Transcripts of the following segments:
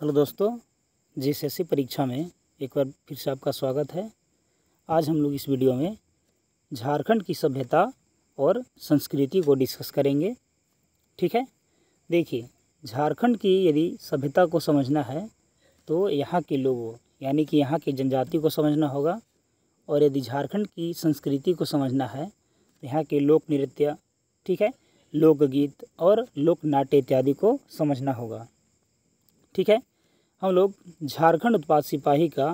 hello दोस्तों JSSC परीक्षा में एक बार फिर से आपका स्वागत है आज हम लोग इस वीडियो में झारखंड की सभ्यता और संस्कृति को डिस्कस करेंगे ठीक है देखिए झारखंड की यदि सभ्यता को समझना है तो यहाँ के लोगों यानी कि यहाँ के जनजाति को समझना होगा और यदि झारखंड की संस्कृति को समझना है तो यहाँ के लोक नृत्य ठीक है लोकगीत और लोक नाट्य इत्यादि को समझना होगा ठीक है हम लोग झारखंड उत्पाद सिपाही का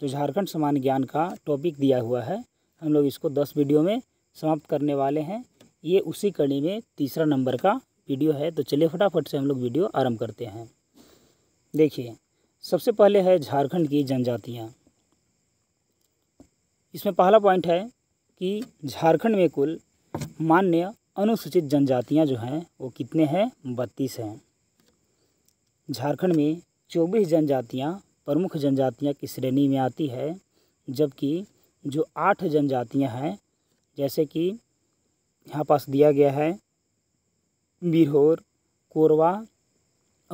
जो झारखंड समान ज्ञान का टॉपिक दिया हुआ है हम लोग इसको दस वीडियो में समाप्त करने वाले हैं ये उसी कड़ी में तीसरा नंबर का वीडियो है तो चलिए फटाफट से हम लोग वीडियो आरंभ करते हैं देखिए सबसे पहले है झारखंड की जनजातियाँ इसमें पहला पॉइंट है कि झारखंड में कुल मान्य अनुसूचित जनजातियाँ जो हैं वो कितने हैं बत्तीस हैं झारखंड में चौबीस जनजातियाँ प्रमुख जनजातियाँ की श्रेणी में आती है जबकि जो आठ जनजातियाँ हैं जैसे कि यहाँ पास दिया गया है बिहोर कोरवा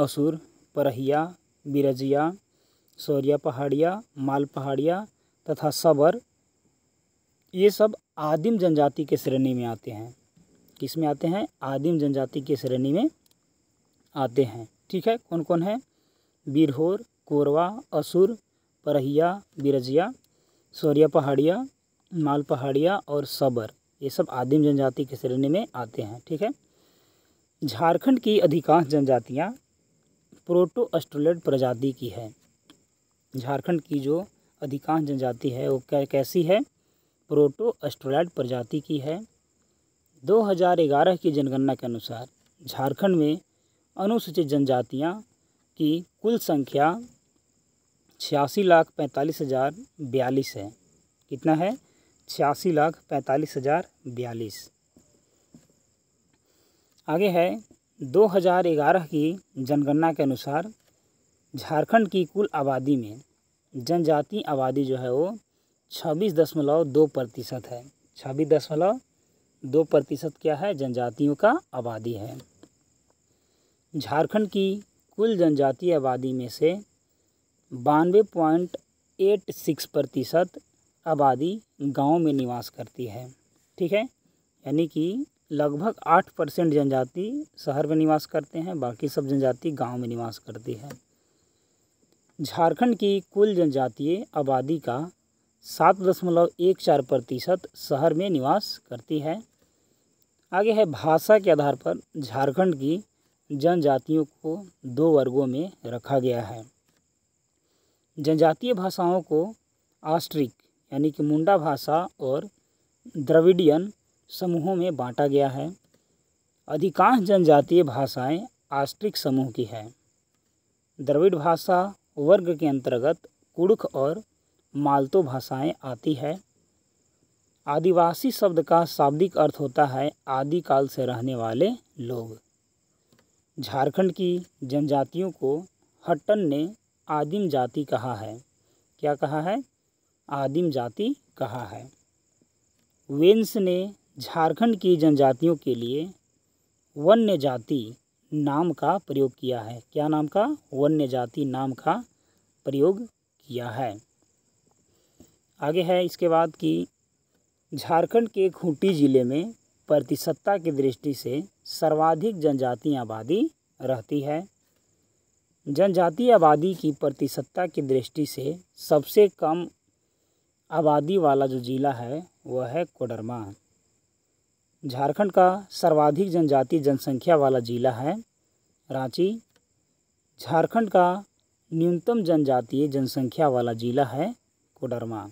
असुर परहिया बिरजिया सौरिया पहाड़िया माल पहाड़िया तथा सबर ये सब आदिम जनजाति के श्रेणी में आते हैं किस में आते हैं आदिम जनजाति के श्रेणी में आते हैं ठीक है कौन कौन है बिरहोर कोरवा असुर परहिया बिरजिया सौरिया पहाड़िया माल पहाड़िया और सबर ये सब आदिम जनजाति के श्रेणी में आते हैं ठीक है झारखंड की अधिकांश जनजातियाँ प्रोटो ऑस्ट्रोलेट प्रजाति की है झारखंड की जो अधिकांश जनजाति है वो क्या कैसी है प्रोटो ऑस्ट्रेलाइड प्रजाति की है 2011 की जनगणना के अनुसार झारखंड में अनुसूचित जनजातियाँ की कुल संख्या छियासी लाख पैंतालीस हज़ार बयालीस है कितना है छियासी लाख पैंतालीस हज़ार बयालीस आगे है 2011 की जनगणना के अनुसार झारखंड की कुल आबादी में जनजाति आबादी जो है वो छब्बीस दशमलव दो प्रतिशत है छब्बीस दशमलव दो प्रतिशत क्या है जनजातियों का आबादी है झारखंड की कुल जनजातीय आबादी में से बानवे पॉइंट एट सिक्स प्रतिशत आबादी गाँव में निवास करती है ठीक है यानी कि लगभग आठ परसेंट जनजाति शहर में निवास करते हैं बाकी सब जनजाति गांव में निवास करती है झारखंड की कुल जनजातीय आबादी का सात दशमलव एक चार प्रतिशत शहर में निवास करती है आगे है भाषा के आधार पर झारखंड की जनजातियों को दो वर्गों में रखा गया है जनजातीय भाषाओं को आस्ट्रिक यानी कि मुंडा भाषा और द्रविडियन समूहों में बांटा गया है अधिकांश जनजातीय भाषाएं आस्ट्रिक समूह की है द्रविड़ भाषा वर्ग के अंतर्गत कुड़ख और मालतो भाषाएं आती है आदिवासी शब्द का शाब्दिक अर्थ होता है आदिकाल से रहने वाले लोग झारखंड की जनजातियों को हट्टन ने आदिम जाति कहा है क्या कहा है आदिम जाति कहा है वेंस ने झारखंड की जनजातियों के लिए वन्य जाति नाम का प्रयोग किया है क्या नाम का वन्य जाति नाम का प्रयोग किया है आगे है इसके बाद कि झारखंड के खूंटी ज़िले में प्रतिशतता की दृष्टि से सर्वाधिक जनजातीय आबादी रहती है जनजातीय आबादी की प्रतिशतता की दृष्टि से सबसे कम आबादी वाला जो ज़िला है वह है कोडरमा झारखंड का सर्वाधिक जनजातीय जनसंख्या वाला ज़िला है रांची झारखंड का न्यूनतम जनजातीय जनसंख्या वाला ज़िला है कोडरमा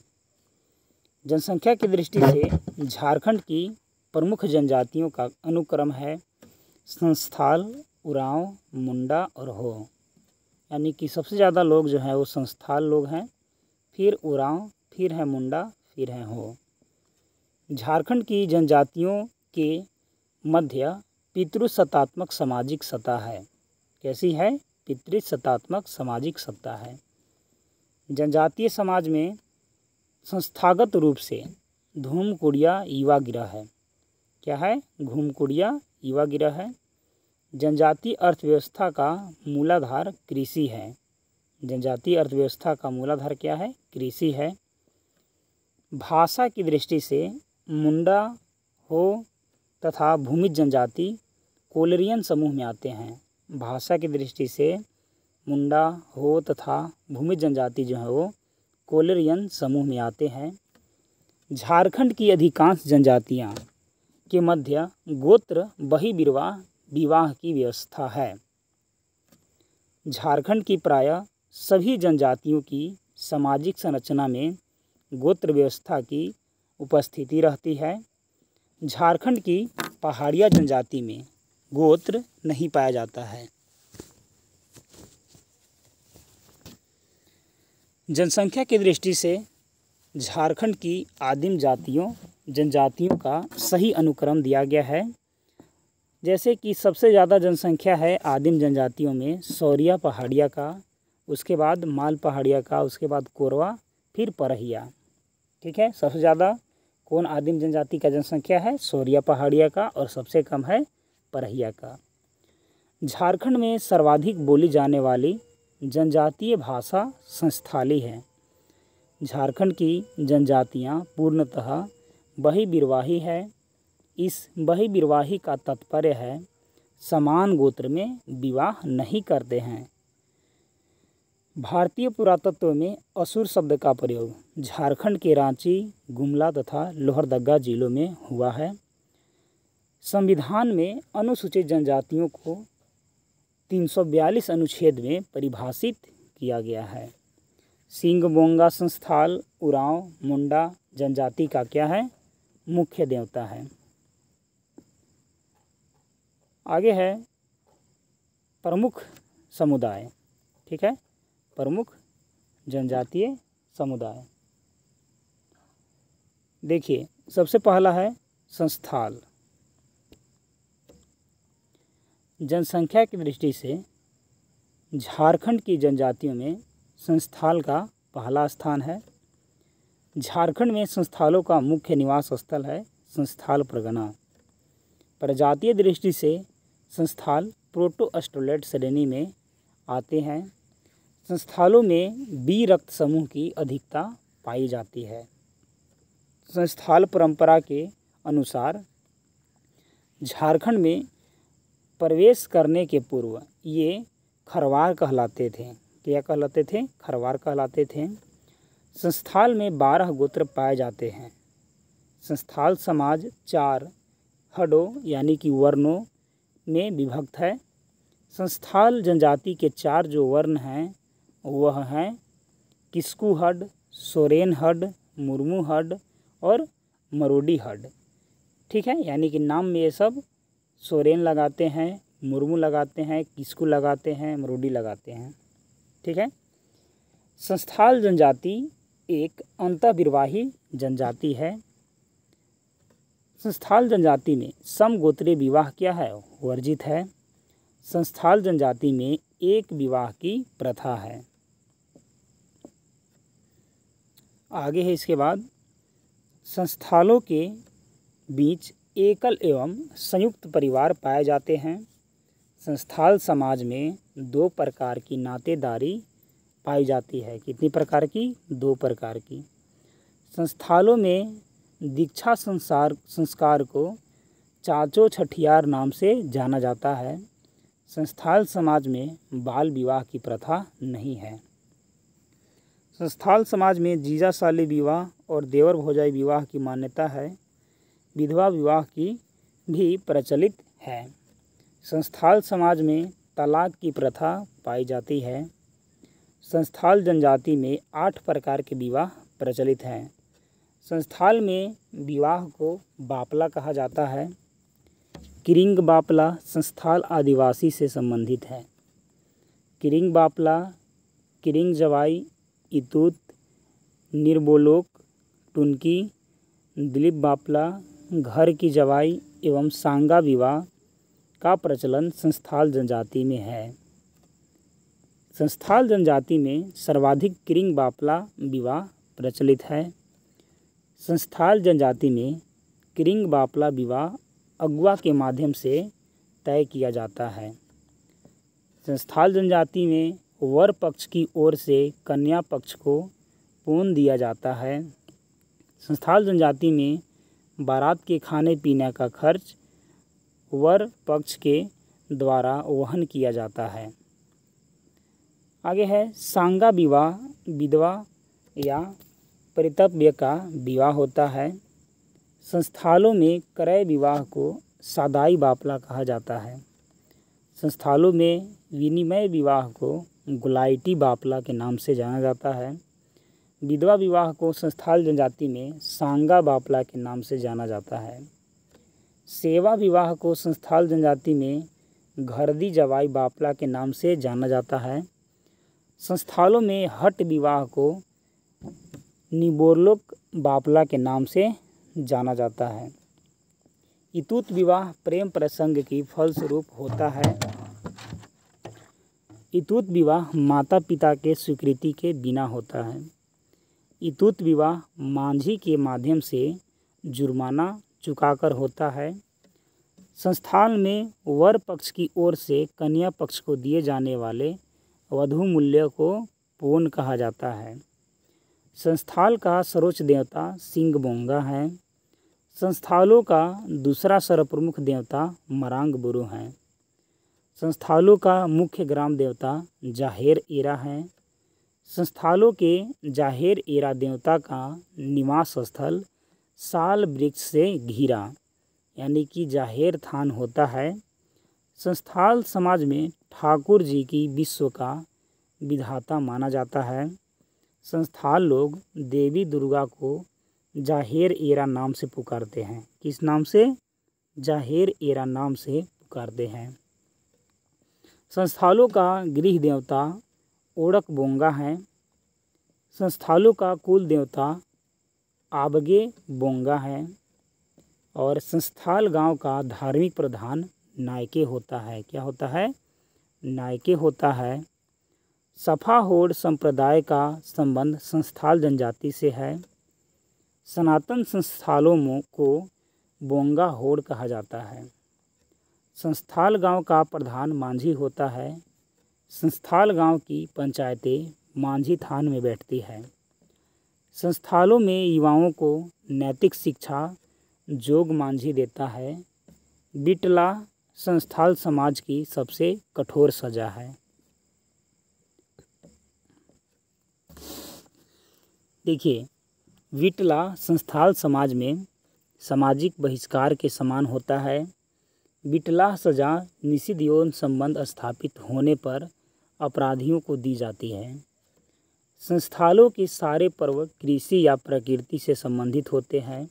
जनसंख्या की दृष्टि से झारखंड की प्रमुख जनजातियों का अनुक्रम है संस्थाल उरांव मुंडा और हो यानी कि सबसे ज़्यादा लोग जो हैं वो संस्थाल लोग हैं फिर उरांव फिर है मुंडा फिर है हो झारखंड की जनजातियों के मध्य पितृसत्तात्मक सामाजिक सत्ता है कैसी है पितृसत्तात्मक सामाजिक सत्ता है जनजातीय समाज में संस्थागत रूप से धूम कुड़िया युवा गिरा है क्या है घूमकुड़िया युवा गिरह है जनजातीय अर्थव्यवस्था का मूलाधार कृषि है जनजातीय अर्थव्यवस्था का मूलाधार क्या है कृषि है भाषा की दृष्टि से मुंडा हो तथा भूमि जनजाति कोलरियन समूह में आते हैं भाषा की दृष्टि से मुंडा हो तथा भूमि जनजाति जो है वो कोलरियन समूह में आते हैं झारखंड की अधिकांश जनजातियाँ के मध्य गोत्र बहिर्विवाह विवाह की व्यवस्था है झारखंड की प्राय सभी जनजातियों की सामाजिक संरचना में गोत्र व्यवस्था की उपस्थिति रहती है झारखंड की पहाड़िया जनजाति में गोत्र नहीं पाया जाता है जनसंख्या की दृष्टि से झारखंड की आदिम जातियों जनजातियों का सही अनुक्रम दिया गया है जैसे कि सबसे ज़्यादा जनसंख्या है आदिम जनजातियों में सौरिया पहाड़िया का उसके बाद माल पहाड़िया का उसके बाद कोरवा फिर परहिया ठीक है सबसे ज़्यादा कौन आदिम जनजाति का जनसंख्या है सौरिया पहाड़िया का और सबसे कम है परहिया का झारखंड में सर्वाधिक बोली जाने वाली जनजातीय भाषा संस्थाली है झारखंड की जनजातियाँ पूर्णतः बही बिरवाही है इस बही बिरवाही का तात्पर्य है समान गोत्र में विवाह नहीं करते हैं भारतीय पुरातत्व में असुर शब्द का प्रयोग झारखंड के रांची गुमला तथा लोहरदगा जिलों में हुआ है संविधान में अनुसूचित जनजातियों को 342 अनुच्छेद में परिभाषित किया गया है सिंह बोंगा संस्थाल उरांव मुंडा जनजाति का क्या है मुख्य देवता है आगे है प्रमुख समुदाय ठीक है प्रमुख जनजातीय समुदाय देखिए सबसे पहला है संस्थाल जनसंख्या की दृष्टि से झारखंड की जनजातियों में संस्थाल का पहला स्थान है झारखंड में संस्थालों का मुख्य निवास स्थल है संस्थाल प्रगना प्रजातीय दृष्टि से संस्थाल प्रोटो एस्ट्रोलेट श्रेणी में आते हैं संस्थालों में बी रक्त समूह की अधिकता पाई जाती है संस्थाल परंपरा के अनुसार झारखंड में प्रवेश करने के पूर्व ये खरवार कहलाते थे क्या कहलाते थे खरवार कहलाते थे संस्थाल में बारह गोत्र पाए जाते हैं संस्थाल समाज चार हडो यानी कि वर्णों में विभक्त है संस्थाल जनजाति के चार जो वर्ण हैं वह हैं किस्कू हड सोरेन हड मुर्मू हड और मरोडी हड ठीक है यानी कि नाम में ये सब सोरेन लगाते हैं मुर्मू लगाते हैं किस्कू लगाते हैं मरोडी लगाते हैं ठीक है संस्थाल जनजाति एक अंतर्विवाही जनजाति है संस्थाल जनजाति में समगोत्रीय विवाह क्या है वर्जित है संस्थाल जनजाति में एक विवाह की प्रथा है आगे है इसके बाद संस्थालों के बीच एकल एवं संयुक्त परिवार पाए जाते हैं संस्थाल समाज में दो प्रकार की नातेदारी पाई जाती है कितनी प्रकार की दो प्रकार की संस्थालों में दीक्षा संसार संस्कार को चाचो छठियार नाम से जाना जाता है संस्थाल समाज में बाल विवाह की प्रथा नहीं है संस्थाल समाज में जीजा साली विवाह और देवर भोजाई विवाह की मान्यता है विधवा विवाह की भी प्रचलित है संस्थाल समाज में तलाक की प्रथा पाई जाती है संस्थाल जनजाति में आठ प्रकार के विवाह प्रचलित हैं संस्थाल में विवाह को बापला कहा जाता है किरिंग बापला संस्थाल आदिवासी से संबंधित है किरिंग बापला किरिंग जवाई इतूत निर्बोलोक टुनकी दिलीप बापला घर की जवाई एवं सांगा विवाह का प्रचलन संस्थाल जनजाति में है संस्थाल जनजाति में सर्वाधिक किरिंग बापला विवाह प्रचलित है संस्थाल जनजाति में किरिंग बापला विवाह अगुआ के माध्यम से तय किया जाता है संस्थाल जनजाति में वर पक्ष की ओर से कन्या पक्ष को पून दिया जाता है संस्थाल जनजाति में बारात के खाने पीने का खर्च वर पक्ष के द्वारा वहन किया जाता है आगे है सांगा विवाह विधवा या परितव्य का विवाह होता है संस्थालों में क्रय विवाह को सादाई बापला कहा जाता है संस्थालों में विनिमय विवाह को गुलाइटी बापला के नाम से जाना जाता है विधवा विवाह को संस्थाल जनजाति में सांगा बापला के नाम से जाना जाता है सेवा विवाह को संस्थाल जनजाति में घरदी जवाई बापला के नाम से जाना जाता है संस्थानों में हट विवाह को निबोरलोक बापला के नाम से जाना जाता है इतूत विवाह प्रेम प्रसंग की फलस्वरूप होता है इतूत विवाह माता पिता के स्वीकृति के बिना होता है इतूत विवाह मांझी के माध्यम से जुर्माना चुकाकर होता है संस्थान में वर पक्ष की ओर से कन्या पक्ष को दिए जाने वाले वधु मूल्य को पूर्ण कहा जाता है संस्थाल का सर्वोच्च देवता बोंगा है संस्थालों का दूसरा सर्वप्रमुख देवता मरांग बुरु है संस्थालों का मुख्य ग्राम देवता जाहेर एरा है संस्थालों के जाहेर एरा देवता का निवास स्थल साल वृक्ष से घिरा यानी कि जाहेर थान होता है संस्थाल समाज में ठाकुर जी की विश्व का विधाता माना जाता है संस्थाल लोग देवी दुर्गा को जाहेर एरा नाम से पुकारते हैं किस नाम से जाहेर एरा नाम से पुकारते हैं संस्थालों का गृह देवता ओड़क बोंगा है संस्थालों का कुल देवता आबगे बोंगा है और संस्थाल गांव का धार्मिक प्रधान नायके होता है क्या होता है नायके होता है सफा होड़ संप्रदाय का संबंध संस्थाल जनजाति से है सनातन संस्थालों को बोंगा होड़ कहा जाता है संस्थाल गांव का प्रधान मांझी होता है संस्थाल गांव की पंचायतें मांझी थान में बैठती है संस्थालों में युवाओं को नैतिक शिक्षा जोग मांझी देता है बिटला संस्थाल समाज की सबसे कठोर सजा है देखिए विटला संस्थाल समाज में सामाजिक बहिष्कार के समान होता है विटला सजा निषिद्ध यौन संबंध स्थापित होने पर अपराधियों को दी जाती है संस्थालों के सारे पर्व कृषि या प्रकृति से संबंधित होते हैं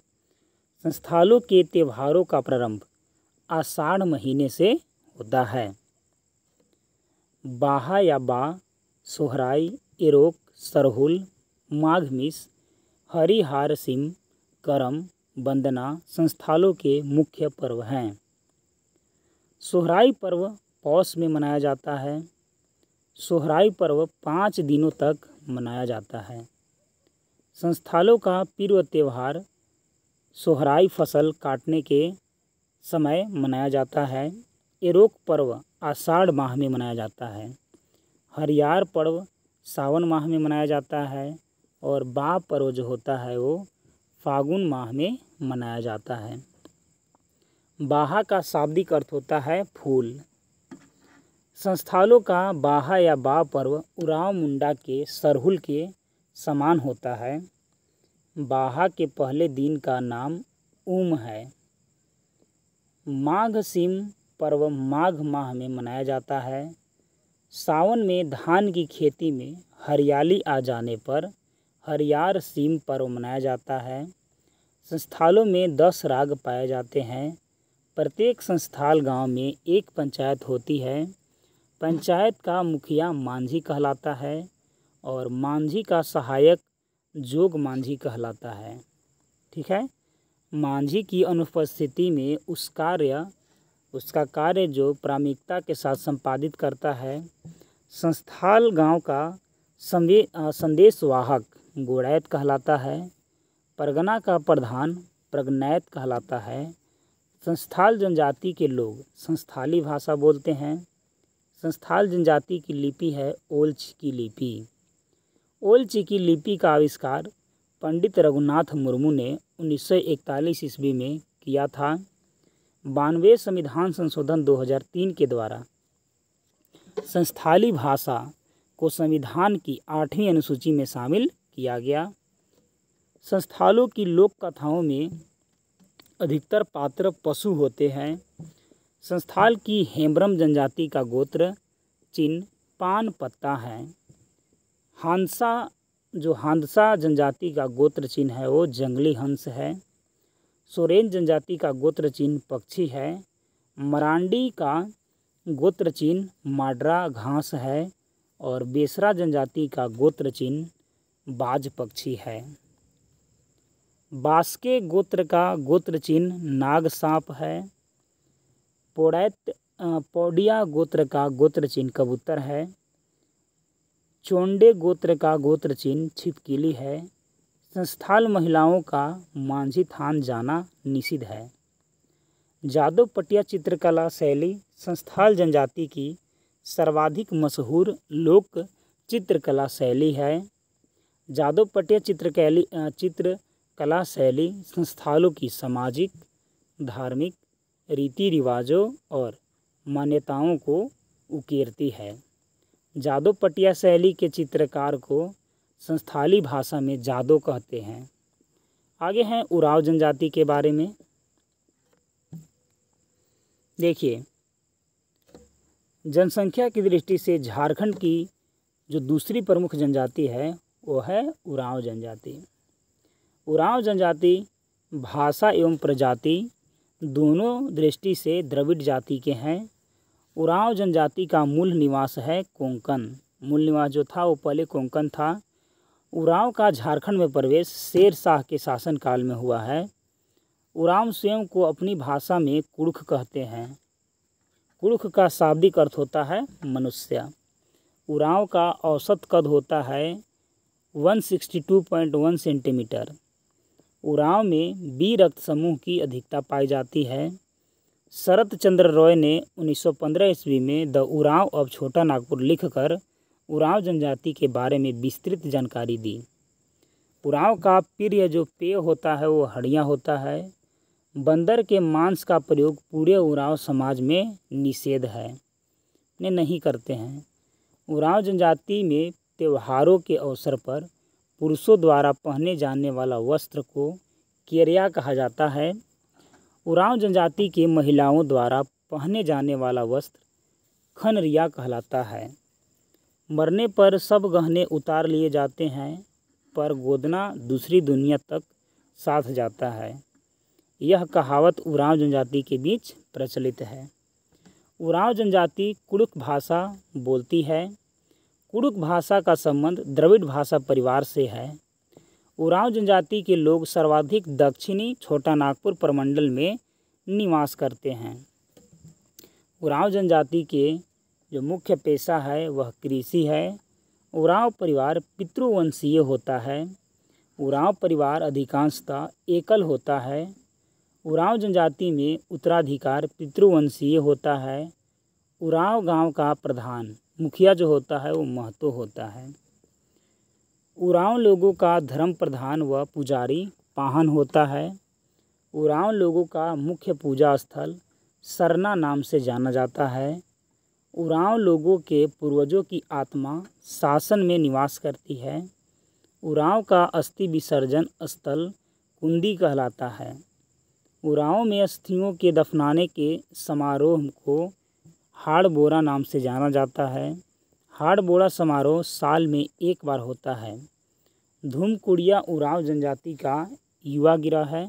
संस्थालों के त्योहारों का प्रारंभ आषाढ़ महीने से होता है बाहा या बा सोहराई इरोक सरहुल माघमिस हरिहार सिम करम वंदना संस्थालों के मुख्य पर्व हैं सोहराई पर्व पौष में मनाया जाता है सोहराई पर्व पाँच दिनों तक मनाया जाता है संस्थालों का पूर्व त्यौहार सोहराई फसल काटने के समय मनाया जाता है एरोक पर्व आषाढ़ माह में मनाया जाता है हरियार पर्व सावन माह में मनाया जाता है और बा पर्व जो होता है वो फागुन माह में मनाया जाता है बाहा का शाब्दिक अर्थ होता है फूल संस्थालों का बाहा या बा पर्व उराव मुंडा के सरहुल के समान होता है बाहा के पहले दिन का नाम उम है माघ सिम पर्व माघ माह में मनाया जाता है सावन में धान की खेती में हरियाली आ जाने पर हरियार सिम पर्व मनाया जाता है संस्थालों में दस राग पाए जाते हैं प्रत्येक संस्थाल गांव में एक पंचायत होती है पंचायत का मुखिया मांझी कहलाता है और मांझी का सहायक जोग मांझी कहलाता है ठीक है मांझी की अनुपस्थिति में उस कार्य उसका कार्य जो प्रामिकता के साथ संपादित करता है संस्थाल गांव का संदेशवाहक गोड़ैत कहलाता है परगना का प्रधान प्रगनैत कहलाता है संस्थाल जनजाति के लोग संस्थाली भाषा बोलते हैं संस्थाल जनजाति की लिपि है ओल्च की लिपि ओल्च की लिपि का आविष्कार पंडित रघुनाथ मुर्मू ने 1941 ईस्वी में किया था बानवे संविधान संशोधन 2003 के द्वारा संस्थाली भाषा को संविधान की आठवीं अनुसूची में शामिल किया गया संस्थालों की लोक कथाओं में अधिकतर पात्र पशु होते हैं संस्थाल की हेम्ब्रम जनजाति का गोत्र चिन्ह पान पत्ता है हांसा जो हंसा जनजाति का गोत्र चिन्ह है वो जंगली हंस है सोरेन जनजाति का गोत्र चिन्ह पक्षी है मरांडी का गोत्र चिन्ह माड्रा घास है और बेसरा जनजाति का गोत्र चिन्ह बाज पक्षी है बास्के गोत्र का गोत्र चिन्ह नाग सांप है पोड़ैत पौडिया गोत्र का गोत्र चिन्ह कबूतर है चोंडे गोत्र का गोत्र चिन्ह छिपकीली है संस्थाल महिलाओं का मांझी थान जाना निषिद्ध है जादव पटिया चित्रकला शैली संस्थाल जनजाति की सर्वाधिक मशहूर लोक चित्रकला शैली है जादव पटिया चित्रकैली चित्रकला शैली संस्थालों की सामाजिक धार्मिक रीति रिवाजों और मान्यताओं को उकेरती है जादो पटिया शैली के चित्रकार को संस्थाली भाषा में जादो कहते हैं आगे हैं उराव जनजाति के बारे में देखिए जनसंख्या की दृष्टि से झारखंड की जो दूसरी प्रमुख जनजाति है वो है उराव जनजाति उराव जनजाति भाषा एवं प्रजाति दोनों दृष्टि से द्रविड़ जाति के हैं उराव जनजाति का मूल निवास है कोंकण मूल निवास जो था वो पहले कोंकण था उराव का झारखंड में प्रवेश शेर शाह के शासनकाल में हुआ है उरांव स्वयं को अपनी भाषा में कुड़ख कहते हैं कुड़ख का शाब्दिक अर्थ होता है मनुष्य उराव का औसत कद होता है 162.1 सेंटीमीटर उराव में बी रक्त समूह की अधिकता पाई जाती है शरत चंद्र रॉय ने 1915 ईस्वी में द उरांव अब छोटा नागपुर लिखकर उरांव जनजाति के बारे में विस्तृत जानकारी दी उरांव का प्रिय जो पेय होता है वो हड़िया होता है बंदर के मांस का प्रयोग पूरे उरांव समाज में निषेध है ने नहीं करते हैं उरांव जनजाति में त्योहारों के अवसर पर पुरुषों द्वारा पहने जाने वाला वस्त्र को केरिया कहा जाता है उराव जनजाति की महिलाओं द्वारा पहने जाने वाला वस्त्र खनरिया कहलाता है मरने पर सब गहने उतार लिए जाते हैं पर गोदना दूसरी दुनिया तक साथ जाता है यह कहावत उराव जनजाति के बीच प्रचलित है उराव जनजाति कुड़ुक भाषा बोलती है कुड़ुक भाषा का संबंध द्रविड़ भाषा परिवार से है उरांव जनजाति के लोग सर्वाधिक दक्षिणी छोटा नागपुर प्रमंडल में निवास करते हैं उरांव जनजाति के जो मुख्य पेशा है वह कृषि है उरांव परिवार पितृवंशीय होता है उरांव परिवार अधिकांशतः एकल होता है उरांव जनजाति में उत्तराधिकार पितृवंशीय होता है उरांव गांव का प्रधान मुखिया जो होता है वो महतो होता है उरांव लोगों का धर्म प्रधान व पुजारी पाहन होता है उरांव लोगों का मुख्य पूजा स्थल सरना नाम से जाना जाता है उरांव लोगों के पूर्वजों की आत्मा शासन में निवास करती है उरांव का अस्थि विसर्जन स्थल कुंदी कहलाता है उरांव में अस्थियों के दफनाने के समारोह को हाड़ बोरा नाम से जाना जाता है हाड़ बोड़ा समारोह साल में एक बार होता है धूम कुड़िया उराव जनजाति का युवा गिरा है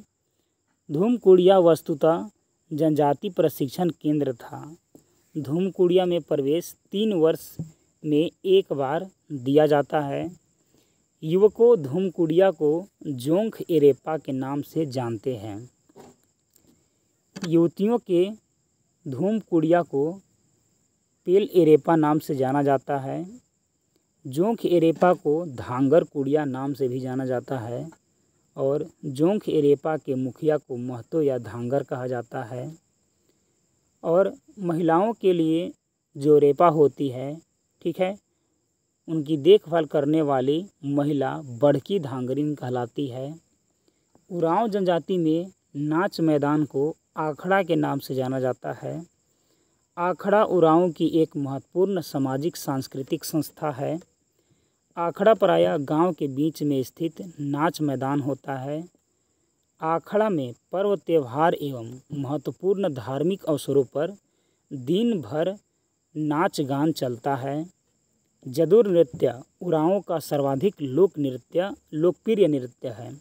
धूम कुड़िया वस्तुतः जनजाति प्रशिक्षण केंद्र था धूम कुड़िया में प्रवेश तीन वर्ष में एक बार दिया जाता है युवकों धूम कुड़िया को जोंख एरेपा के नाम से जानते हैं युवतियों के धूम कुड़िया को पेल एरेपा नाम से जाना जाता है जोंख एरेपा को धांगर कुड़िया नाम से भी जाना जाता है और जोंख एरेपा के मुखिया को महतो या धांगर कहा जाता है और महिलाओं के लिए जो रेपा होती है ठीक है उनकी देखभाल करने वाली महिला बड़की धांगरीन कहलाती है उराव जनजाति में नाच मैदान को आखड़ा के नाम से जाना जाता है आखड़ा उराव की एक महत्वपूर्ण सामाजिक सांस्कृतिक संस्था है आखड़ा प्रायः गांव के बीच में स्थित नाच मैदान होता है आखड़ा में पर्व त्यौहार एवं महत्वपूर्ण धार्मिक अवसरों पर दिन भर नाच गान चलता है जदुर नृत्य उड़ाओं का सर्वाधिक लोक नृत्य लोकप्रिय नृत्य है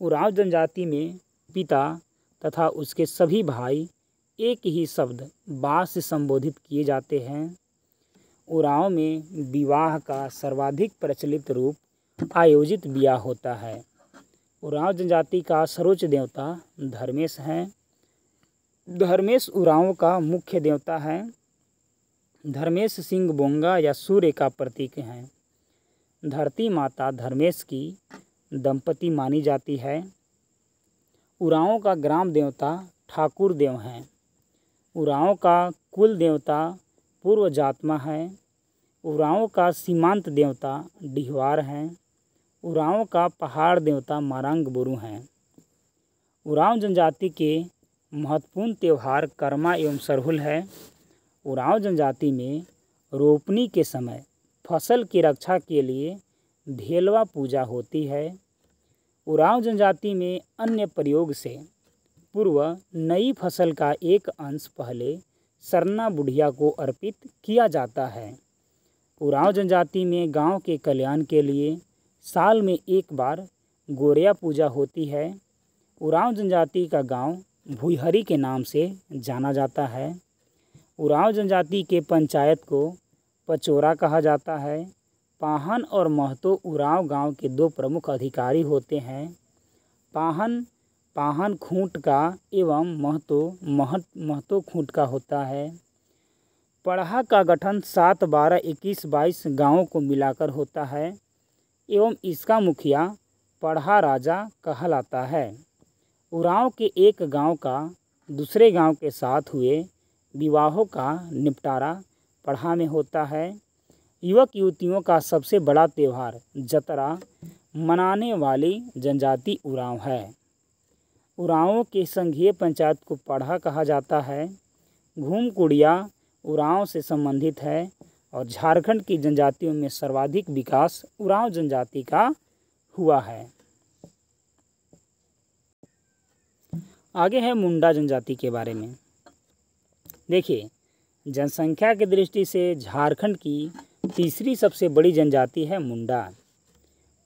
उराव जनजाति में पिता तथा उसके सभी भाई एक ही शब्द बा से संबोधित किए जाते हैं उराव में विवाह का सर्वाधिक प्रचलित रूप आयोजित ब्याह होता है उराव जनजाति का सर्वोच्च देवता धर्मेश है धर्मेश उराव का मुख्य देवता है धर्मेश सिंह बोंगा या सूर्य का प्रतीक हैं धरती माता धर्मेश की दंपति मानी जाती है उराओं का ग्राम देवता ठाकुर देव हैं उरांव का कुल देवता पूर्व जात्मा है उरांव का सीमांत देवता डिहवार है उरांव का पहाड़ देवता मारंग बुरु हैं उरांव जनजाति के महत्वपूर्ण त्यौहार कर्मा एवं सरहुल है उरांव जनजाति में रोपनी के समय फसल की रक्षा के लिए ढेलवा पूजा होती है उरांव जनजाति में अन्य प्रयोग से पूर्व नई फसल का एक अंश पहले सरना बुढ़िया को अर्पित किया जाता है उराव जनजाति में गांव के कल्याण के लिए साल में एक बार गोरिया पूजा होती है उराव जनजाति का गांव भुईहरी के नाम से जाना जाता है उराव जनजाति के पंचायत को पचोरा कहा जाता है पाहन और महतो उराव गांव के दो प्रमुख अधिकारी होते हैं पाहन पाहन खूंट का एवं महतो महत महतो खूंट का होता है पढ़ा का गठन सात बारह इक्कीस बाईस गांवों को मिलाकर होता है एवं इसका मुखिया पढ़ा राजा कहलाता है उराव के एक गांव का दूसरे गांव के साथ हुए विवाहों का निपटारा पढ़ा में होता है युवक युवतियों का सबसे बड़ा त्यौहार जतरा मनाने वाली जनजाति उराव है उरांवों के संघीय पंचायत को पढ़ा कहा जाता है घूम कुड़िया उरांव से संबंधित है और झारखंड की जनजातियों में सर्वाधिक विकास उरांव जनजाति का हुआ है आगे है मुंडा जनजाति के बारे में देखिए जनसंख्या की दृष्टि से झारखंड की तीसरी सबसे बड़ी जनजाति है मुंडा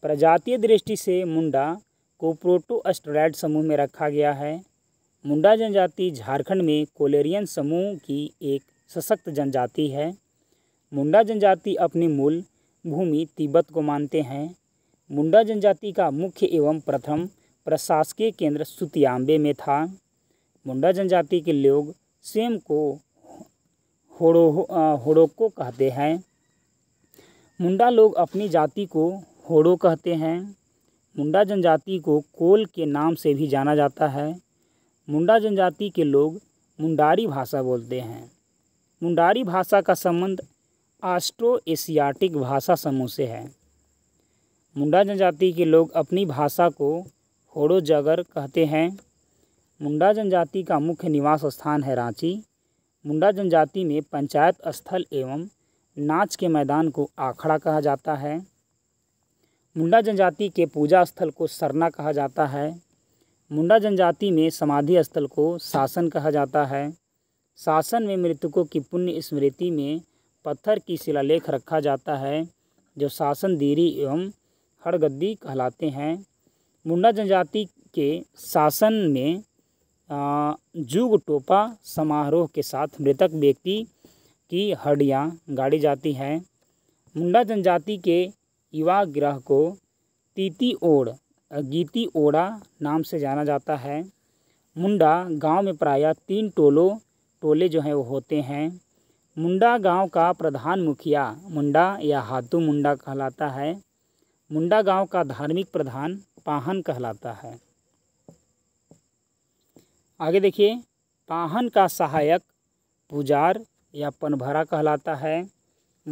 प्रजातीय दृष्टि से मुंडा को प्रोटोस्टोराइड समूह में रखा गया है मुंडा जनजाति झारखंड में कोलेरियन समूह की एक सशक्त जनजाति है मुंडा जनजाति अपनी मूल भूमि तिब्बत को मानते हैं मुंडा जनजाति का मुख्य एवं प्रथम प्रशासकीय केंद्र सुतियांबे में था मुंडा जनजाति के लोग स्वयं को होड़ो होड़ोको कहते हैं मुंडा लोग अपनी जाति को होड़ो कहते हैं मुंडा जनजाति को कोल के नाम से भी जाना जाता है मुंडा जनजाति के लोग मुंडारी भाषा बोलते हैं मुंडारी भाषा का संबंध आस्ट्रो एशियाटिक भाषा समूह से है मुंडा जनजाति के लोग अपनी भाषा को होड़ो जगर कहते हैं मुंडा जनजाति का मुख्य निवास स्थान है रांची मुंडा जनजाति में पंचायत स्थल एवं नाच के मैदान को आखड़ा कहा जाता है मुंडा जनजाति के पूजा स्थल को सरना कहा जाता है मुंडा जनजाति में समाधि स्थल को शासन कहा जाता है शासन में मृतकों की पुण्य स्मृति में पत्थर की शिलालेख रखा जाता है जो शासन दीरी एवं हड़गद्दी कहलाते हैं मुंडा जनजाति के शासन में जुग टोपा समारोह के साथ मृतक व्यक्ति की हड्डियाँ गाड़ी जाती हैं मुंडा जनजाति के युवा ग्रह को तीती ओड़ गीति ओड़ा नाम से जाना जाता है मुंडा गांव में प्रायः तीन टोलों टोले जो हैं वो होते हैं मुंडा गांव का प्रधान मुखिया मुंडा या हाथू मुंडा कहलाता है मुंडा गांव का धार्मिक प्रधान पाहन कहलाता है आगे देखिए पाहन का सहायक पुजार या पनभरा कहलाता है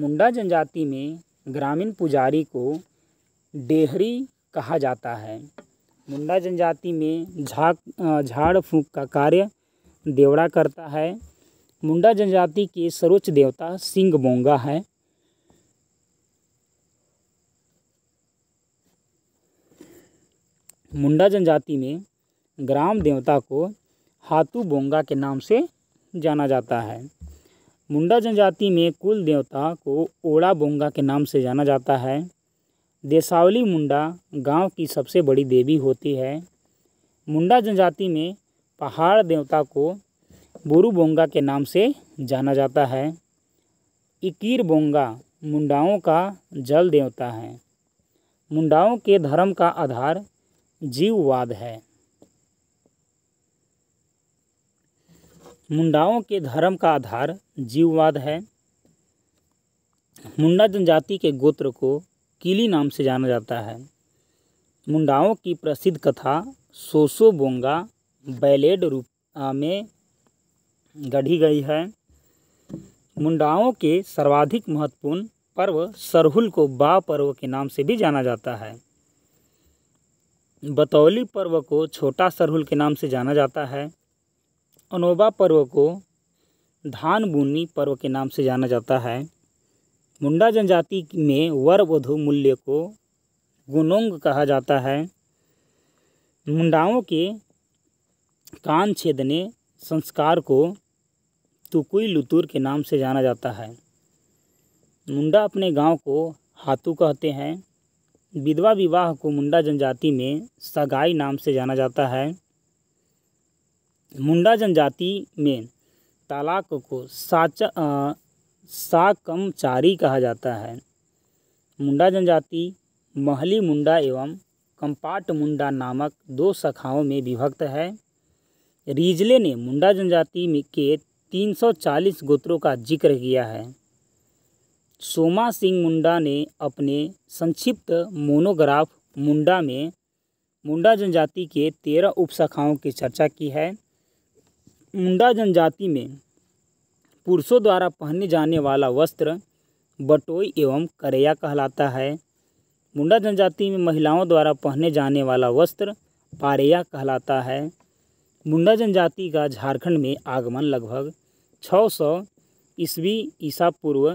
मुंडा जनजाति में ग्रामीण पुजारी को डेहरी कहा जाता है मुंडा जनजाति में झाक झाड़ फूक का कार्य देवड़ा करता है मुंडा जनजाति के सर्वोच्च देवता सिंह बोंगा है मुंडा जनजाति में ग्राम देवता को हाथू बोंगा के नाम से जाना जाता है मुंडा जनजाति में कुल देवता को ओड़ा बोंगा के नाम से जाना जाता है देसावली मुंडा गांव की सबसे बड़ी देवी होती है मुंडा जनजाति में पहाड़ देवता को बोरू बोंगा के नाम से जाना जाता है इकीर बोंगा मुंडाओं का जल देवता है मुंडाओं के धर्म का आधार जीववाद है मुंडाओं के धर्म का आधार जीववाद है मुंडा जनजाति के गोत्र को कीली नाम से जाना जाता है मुंडाओं की प्रसिद्ध कथा सोसो बोंगा बैलेड रूप में गढ़ी गई है मुंडाओं के सर्वाधिक महत्वपूर्ण पर्व सरहुल को बा पर्व के नाम से भी जाना जाता है बतौली पर्व को छोटा सरहुल के नाम से जाना जाता है अनोबा पर्व को धान बुनी पर्व के नाम से जाना जाता है मुंडा जनजाति में वर वधु मूल्य को गुनोंग कहा जाता है मुंडाओं के कान छेदने संस्कार को तुकुई लुतुर के नाम से जाना जाता है मुंडा अपने गांव को हाथू कहते हैं विधवा विवाह को मुंडा जनजाति में सगाई नाम से जाना जाता है मुंडा जनजाति में तालाक को साचा साकमचारी कहा जाता है मुंडा जनजाति महली मुंडा एवं कंपाट मुंडा नामक दो शाखाओं में विभक्त है रीजले ने मुंडा जनजाति के 340 गोत्रों का जिक्र किया है सोमा सिंह मुंडा ने अपने संक्षिप्त मोनोग्राफ मुंडा में मुंडा जनजाति के तेरह उपशाखाओं की चर्चा की है मुंडा जनजाति में पुरुषों द्वारा पहने जाने वाला वस्त्र बटोई एवं करैया कहलाता है मुंडा जनजाति में महिलाओं द्वारा पहने जाने वाला वस्त्र पारेया कहलाता है मुंडा जनजाति का झारखंड में आगमन लगभग 600 सौ ईस्वी ईसा पूर्व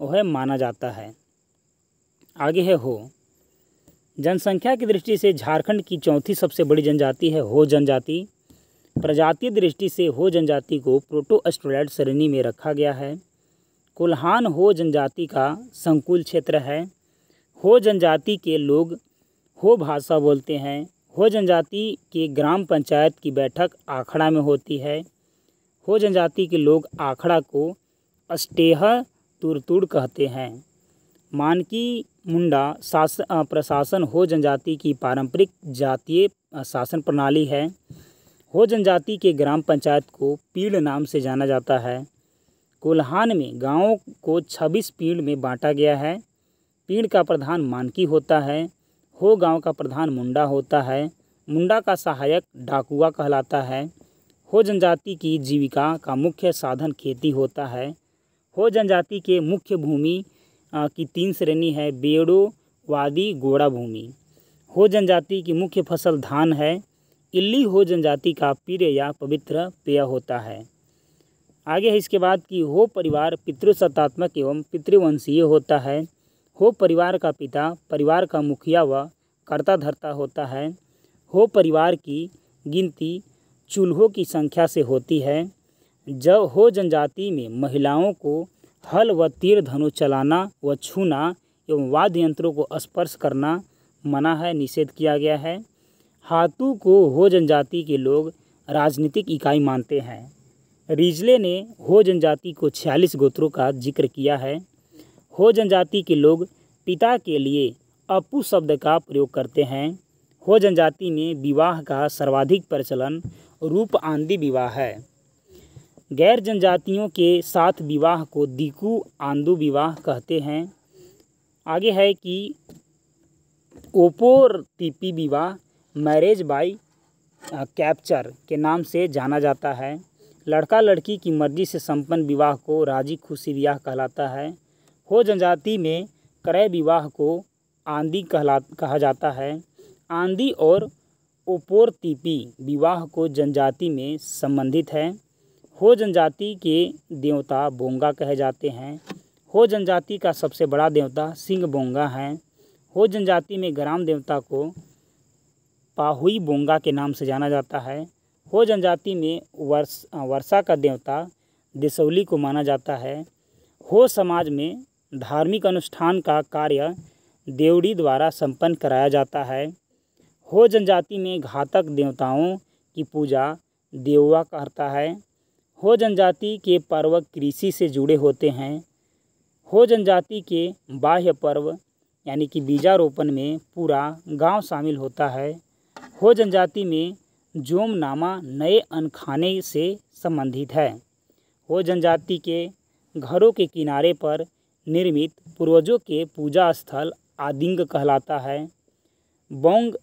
वह माना जाता है आगे है हो जनसंख्या की दृष्टि से झारखंड की चौथी सबसे बड़ी जनजाति है हो जनजाति प्रजातीय दृष्टि से हो जनजाति को प्रोटो एस्ट्रोलाइट श्रेणी में रखा गया है कोल्हान हो जनजाति का संकुल क्षेत्र है हो जनजाति के लोग हो भाषा बोलते हैं हो जनजाति के ग्राम पंचायत की बैठक आखड़ा में होती है हो जनजाति के लोग आखड़ा को अस्टेह तुरतुड़ कहते हैं मानकी मुंडा शासन प्रशासन हो जनजाति की पारंपरिक जातीय शासन प्रणाली है हो जनजाति के ग्राम पंचायत को पीड़ नाम से जाना जाता है कोल्हान में गांवों को 26 पीड़ में बांटा गया है पीड़ का प्रधान मानकी होता है हो गांव का प्रधान मुंडा होता है मुंडा का सहायक डाकुआ कहलाता है हो जनजाति की जीविका का मुख्य साधन खेती होता है हो जनजाति के मुख्य भूमि की तीन श्रेणी है बेड़ो वादी गोड़ा भूमि हो जनजाति की मुख्य फसल धान है हो जनजाति का प्रिय या पवित्र पेय होता है आगे है इसके बाद कि हो परिवार पितृसत्तात्मक एवं पितृवंशीय होता है हो परिवार का पिता परिवार का मुखिया व कर्ता धर्ता होता है हो परिवार की गिनती चूल्हों की संख्या से होती है जब हो जनजाति में महिलाओं को हल व तीर धनु चलाना व छूना एवं वाद्य यंत्रों को स्पर्श करना मना है निषेध किया गया है हाथू को हो जनजाति के लोग राजनीतिक इकाई मानते हैं रिजले ने हो जनजाति को छियालीस गोत्रों का जिक्र किया है हो जनजाति के लोग पिता के लिए अपू शब्द का प्रयोग करते हैं हो जनजाति में विवाह का सर्वाधिक प्रचलन रूप आंदी विवाह है गैर जनजातियों के साथ विवाह को दिकू आंदू विवाह कहते हैं आगे है कि ओपोर तिपी विवाह मैरिज बाई कैप्चर के नाम से जाना जाता है लड़का लड़की की मर्जी से संपन्न विवाह को राजी खुशी विवाह कहलाता है हो जनजाति में क्रय विवाह को आंधी कहला कहा जाता है आंधी और ओपोर तीपी विवाह को जनजाति में संबंधित है हो जनजाति के देवता बोंगा कहे जाते हैं हो जनजाति का सबसे बड़ा देवता सिंह बोंगा है हो जनजाति में ग्राम देवता को पाहुई बोंगा के नाम से जाना जाता है हो जनजाति में वर्ष वर्षा का देवता दिसौली को माना जाता है हो समाज में धार्मिक अनुष्ठान का कार्य देवड़ी द्वारा संपन्न कराया जाता है हो जनजाति में घातक देवताओं की पूजा देववा करता है हो जनजाति के पर्व कृषि से जुड़े होते हैं हो जनजाति के बाह्य पर्व यानी कि बीजारोपण में पूरा गांव शामिल होता है हो जनजाति में जोमनामा नए अनखाने खाने से संबंधित है हो जनजाति के घरों के किनारे पर निर्मित पूर्वजों के पूजा स्थल आदिंग कहलाता है बोंग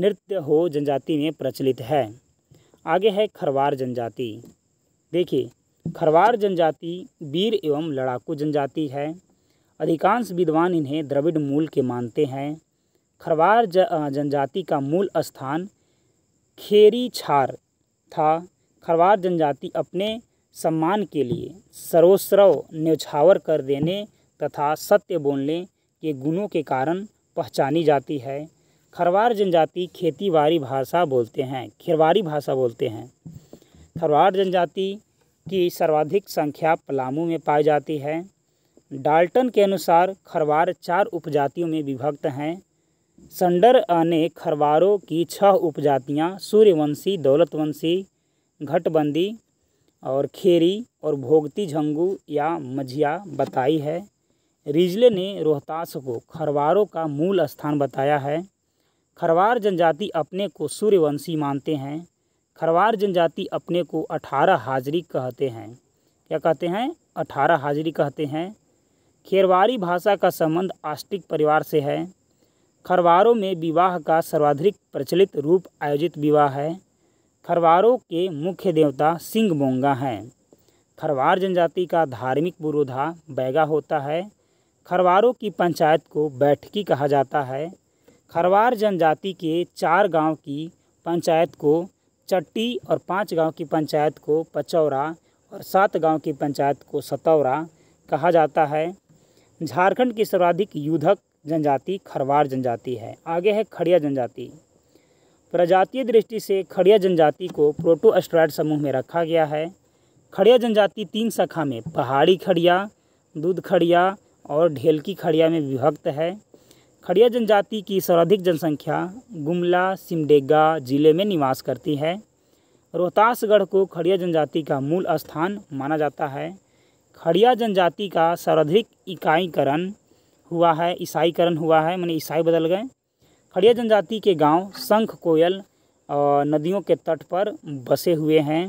नृत्य हो जनजाति में प्रचलित है आगे है खरवार जनजाति देखिए खरवार जनजाति वीर एवं लड़ाकू जनजाति है अधिकांश विद्वान इन्हें द्रविड़ मूल के मानते हैं खरवार जनजाति का मूल स्थान खेरी छार था खरवार जनजाति अपने सम्मान के लिए सर्वस्रव न्यौछावर कर देने तथा सत्य बोलने के गुणों के कारण पहचानी जाती है खरवार जनजाति खेतीवारी भाषा बोलते हैं खिरवाड़ी भाषा बोलते हैं खरवार जनजाति की सर्वाधिक संख्या पलामू में पाई जाती है डाल्टन के अनुसार खरवार चार उपजातियों में विभक्त हैं संडर ने खरवारों की छह उपजातियाँ सूर्यवंशी दौलतवंशी घटबंदी और खेरी और भोगती झंगू या मझिया बताई है रिजले ने रोहतास को खरवारों का मूल स्थान बताया है खरवार जनजाति अपने को सूर्यवंशी मानते हैं खरवार जनजाति अपने को अठारह हाजिरी कहते हैं क्या कहते हैं अठारह हाजिरी कहते हैं खेरवारी भाषा का संबंध आस्टिक परिवार से है खरवारों में विवाह का सर्वाधिक प्रचलित रूप आयोजित विवाह है खरवारों के मुख्य देवता सिंह बोंगा हैं खरवार जनजाति का धार्मिक पुरोधा बैगा होता है खरवारों की पंचायत को बैठकी कहा जाता है खरवार जनजाति के चार गांव की पंचायत को चट्टी और पांच गांव की पंचायत को पचौरा और सात गांव की पंचायत को सतौरा कहा जाता है झारखंड के सर्वाधिक युद्धक जनजाति खरवार जनजाति है आगे है खड़िया जनजाति प्रजातीय दृष्टि से खड़िया जनजाति को प्रोटो एस्ट्रॉयड समूह में रखा गया है खड़िया जनजाति तीन शाखा में पहाड़ी खड़िया दूध खड़िया और ढेलकी खड़िया में विभक्त है खड़िया जनजाति की सर्वाधिक जनसंख्या गुमला सिमडेगा जिले में निवास करती है रोहतासगढ़ को खड़िया जनजाति का मूल स्थान माना जाता है खड़िया जनजाति का सर्वाधिक इकाईकरण हुआ है ईसाईकरण हुआ है मैंने ईसाई बदल गए खड़िया जनजाति के गांव शंख कोयल नदियों के तट पर बसे हुए हैं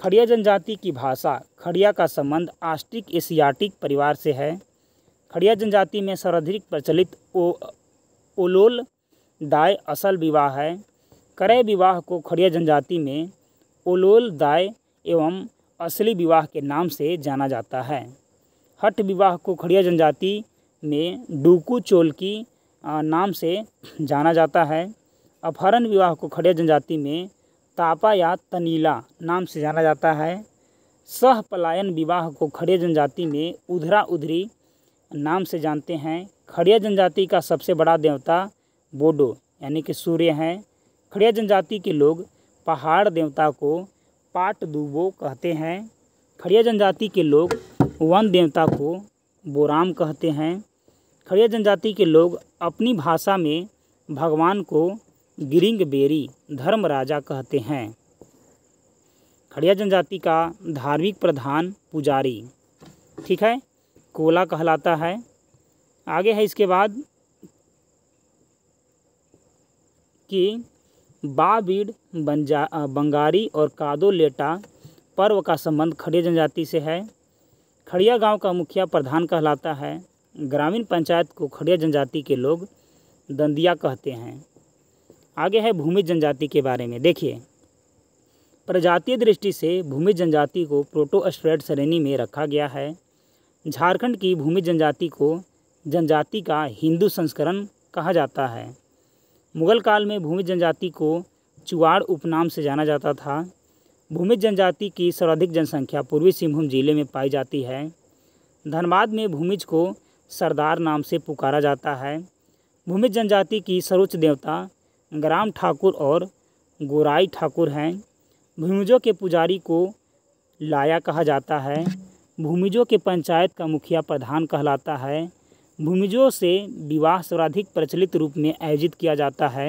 खड़िया जनजाति की भाषा खड़िया का संबंध आस्टिक एशियाटिक परिवार से है खड़िया जनजाति में सर्वाधिक प्रचलित ओ ओलोल दाय असल विवाह है करय विवाह को खड़िया जनजाति में ओलोल दाय एवं असली विवाह के नाम से जाना जाता है हट विवाह को खड़िया जनजाति में डूकू चोल की नाम से जाना जाता है अपहरण विवाह को खड़े जनजाति में तापा या तनीला नाम से जाना जाता है सह पलायन विवाह को खड़े जनजाति में उधरा उधरी नाम से जानते हैं खड़िया जनजाति का सबसे बड़ा देवता बोडो यानी कि सूर्य हैं खड़िया जनजाति के लोग पहाड़ देवता को पाट दूबो कहते हैं खड़िया जनजाति के लोग वन देवता को बोराम कहते हैं खड़िया जनजाति के लोग अपनी भाषा में भगवान को गिरिंग बेरी धर्म राजा कहते हैं खड़िया जनजाति का धार्मिक प्रधान पुजारी ठीक है कोला कहलाता है आगे है इसके बाद कि बाबीड बंजा बंगारी और कादोलेटा पर्व का संबंध खड़िया जनजाति से है खड़िया गांव का मुखिया प्रधान कहलाता है ग्रामीण पंचायत को खड़िया जनजाति के लोग दंदिया कहते हैं आगे है भूमि जनजाति के बारे में देखिए प्रजातीय दृष्टि से भूमि जनजाति को प्रोटो स्ट्रेट श्रेणी में रखा गया है झारखंड की भूमि जनजाति को जनजाति का हिंदू संस्करण कहा जाता है मुगल काल में भूमि जनजाति को चुआड़ उपनाम से जाना जाता था भूमिज जनजाति की सर्वाधिक जनसंख्या पूर्वी सिंहभूम जिले में पाई जाती है धनबाद में भूमिज को सरदार नाम से पुकारा जाता है भूमिज जनजाति की सर्वोच्च देवता ग्राम ठाकुर और गोराई ठाकुर हैं भूमिजों के पुजारी को लाया कहा जाता है भूमिजों के पंचायत का मुखिया प्रधान कहलाता है भूमिजों से विवाह सर्वाधिक प्रचलित रूप में आयोजित किया जाता है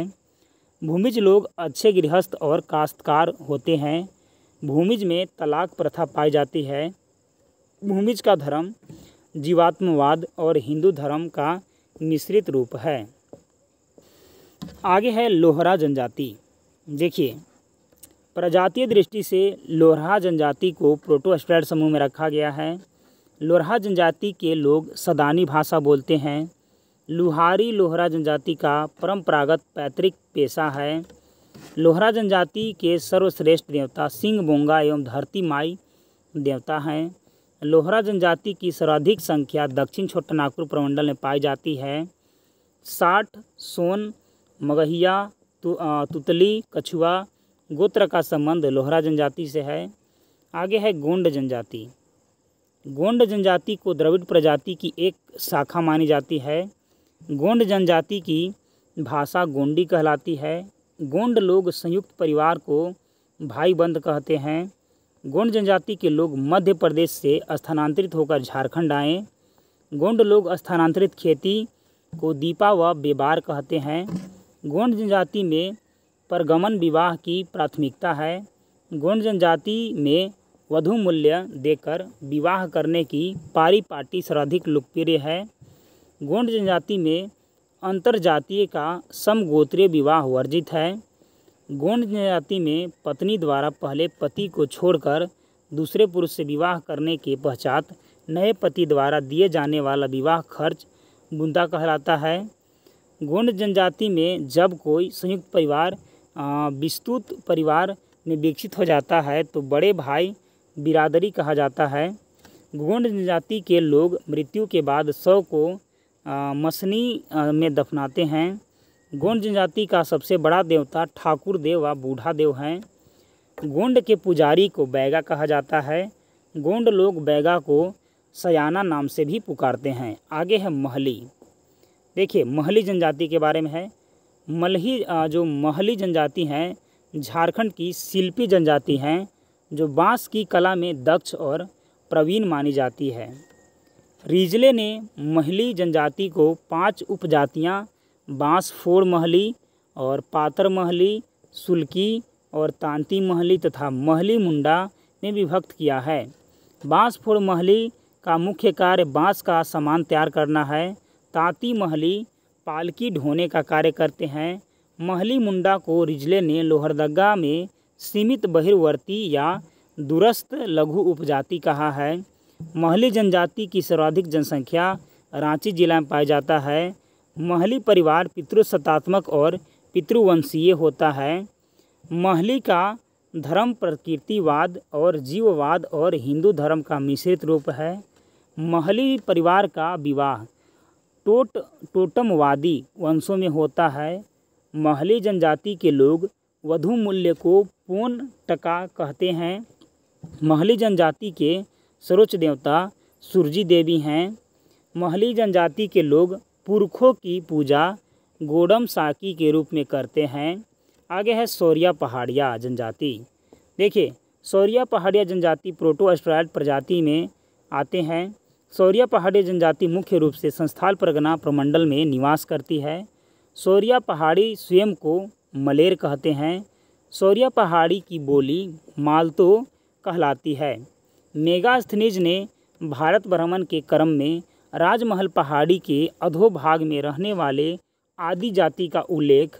भूमिज लोग अच्छे गृहस्थ और काश्तकार होते हैं भूमिज में तलाक प्रथा पाई जाती है भूमिज का धर्म जीवात्मवाद और हिंदू धर्म का मिश्रित रूप है आगे है लोहरा जनजाति देखिए प्रजातीय दृष्टि से लोहरा जनजाति को प्रोटोस्ट्रेड समूह में रखा गया है लोहरा जनजाति के लोग सदानी भाषा बोलते हैं लुहारी लोहरा जनजाति का परंपरागत पैतृक पेशा है लोहरा जनजाति के सर्वश्रेष्ठ देवता सिंह बोंगा एवं धरती माई देवता हैं लोहरा जनजाति की सर्वाधिक संख्या दक्षिण नागपुर प्रमंडल में पाई जाती है साठ सोन मगहिया तु, तुतली कछुआ गोत्र का संबंध लोहरा जनजाति से है आगे है गोंड जनजाति गोंड जनजाति को द्रविड़ प्रजाति की एक शाखा मानी जाती है गोंड जनजाति की भाषा गोंडी कहलाती है गोंड लोग संयुक्त परिवार को भाईबंद कहते हैं गोंड जनजाति के लोग मध्य प्रदेश से स्थानांतरित होकर झारखंड आए गोंड लोग स्थानांतरित खेती को दीपा व बेबार कहते हैं गोंड जनजाति में परगमन विवाह की प्राथमिकता है गोंड जनजाति में वधु मूल्य देकर विवाह करने की पारी पार्टी सर्वाधिक लोकप्रिय है गोंड जनजाति में जातीय का समगोत्रीय विवाह वर्जित है गौण जनजाति में पत्नी द्वारा पहले पति को छोड़कर दूसरे पुरुष से विवाह करने के पश्चात नए पति द्वारा दिए जाने वाला विवाह खर्च बुंदा कहलाता है गौंड जनजाति में जब कोई संयुक्त परिवार विस्तृत परिवार में विकसित हो जाता है तो बड़े भाई बिरादरी कहा जाता है गोंड जनजाति के लोग मृत्यु के बाद शव को मसनी में दफनाते हैं गोंड जनजाति का सबसे बड़ा देवता ठाकुर देव व बूढ़ा देव हैं गोंड के पुजारी को बैगा कहा जाता है गोंड लोग बैगा को सयाना नाम से भी पुकारते हैं आगे है महली देखिए महली जनजाति के बारे में है मलही जो महली जनजाति हैं झारखंड की शिल्पी जनजाति हैं जो बांस की कला में दक्ष और प्रवीण मानी जाती है रिजले ने महली जनजाति को पांच उपजातियां फोड़ महली और पातर महली सुल्की और तांती महली तथा महली मुंडा में विभक्त किया है फोड़ महली का मुख्य कार्य बांस का सामान तैयार करना है तांती महली पालकी ढोने का कार्य करते हैं महली मुंडा को रिजले ने लोहरदगा में सीमित बहिर्वर्ती या दुरस्त लघु उपजाति कहा है महली जनजाति की सर्वाधिक जनसंख्या रांची जिला में पाया जाता है महली परिवार पितृसत्तात्मक और पितृवंशीय होता है महली का धर्म प्रकृतिवाद और जीववाद और हिंदू धर्म का मिश्रित रूप है महली परिवार का विवाह टोट टोटमवादी वंशों में होता है महली जनजाति के लोग वधु मूल्य को पूर्ण टका कहते हैं महली जनजाति के सरोच देवता सूर्जी देवी हैं महली जनजाति के लोग पुरखों की पूजा गोडम साकी के रूप में करते हैं आगे है सौरिया पहाड़िया जनजाति देखिए सौरिया पहाड़िया जनजाति प्रोटो एस्ट्राइड प्रजाति में आते हैं सौरिया पहाड़ी जनजाति मुख्य रूप से संस्थाल परगना प्रमंडल में निवास करती है सौरिया पहाड़ी स्वयं को मलेर कहते हैं सौरिया पहाड़ी की बोली मालतो कहलाती है मेगास्थनीज ने भारत भ्रमण के क्रम में राजमहल पहाड़ी के अधोभाग में रहने वाले आदि जाति का उल्लेख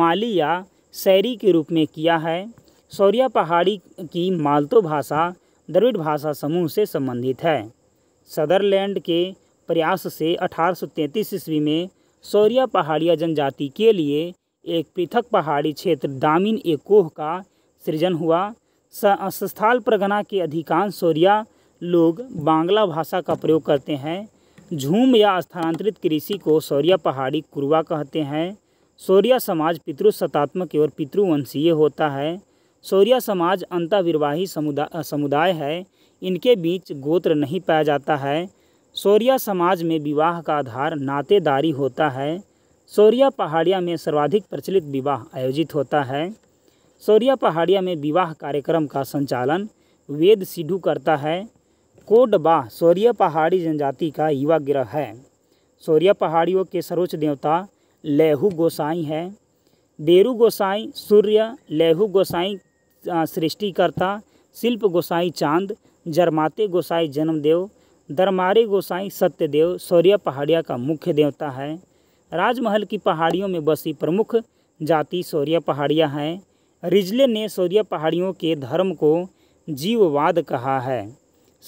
माली या शैरी के रूप में किया है सौरिया पहाड़ी की मालतो भाषा द्रविड़ भाषा समूह से संबंधित है सदरलैंड के प्रयास से 1833 ईस्वी में सौरिया पहाड़िया जनजाति के लिए एक पृथक पहाड़ी क्षेत्र दामिन एकोह का सृजन हुआ संस्थाल प्रगना के अधिकांश सौरिया लोग बांग्ला भाषा का प्रयोग करते हैं झूम या स्थानांतरित कृषि को सौरिया पहाड़ी कुरवा कहते हैं सौरिया समाज पितृसत्तात्मक और पितृवंशीय होता है सौरिया समाज अंतर्विवाही समुदाय समुदाय है इनके बीच गोत्र नहीं पाया जाता है सौरिया समाज में विवाह का आधार नातेदारी होता है सौरिया पहाड़िया में सर्वाधिक प्रचलित विवाह आयोजित होता है सौरिया पहाड़िया में विवाह कार्यक्रम का संचालन वेद सिद्धू करता है कोडबा सौरिया पहाड़ी जनजाति का युवा ग्रह है सौरिया पहाड़ियों के सर्वोच्च देवता लेहू गोसाई है बेरू गोसाई सूर्य लेहू गोसाई सृष्टिकर्ता शिल्प गोसाई चांद जरमाते गोसाई जन्मदेव दरमारे गोसाई सत्यदेव सौर्य पहाड़िया का मुख्य देवता है राजमहल की पहाड़ियों में बसी प्रमुख जाति सौर्य पहाड़िया हैं रिजले ने सौर्य पहाड़ियों के धर्म को जीववाद कहा है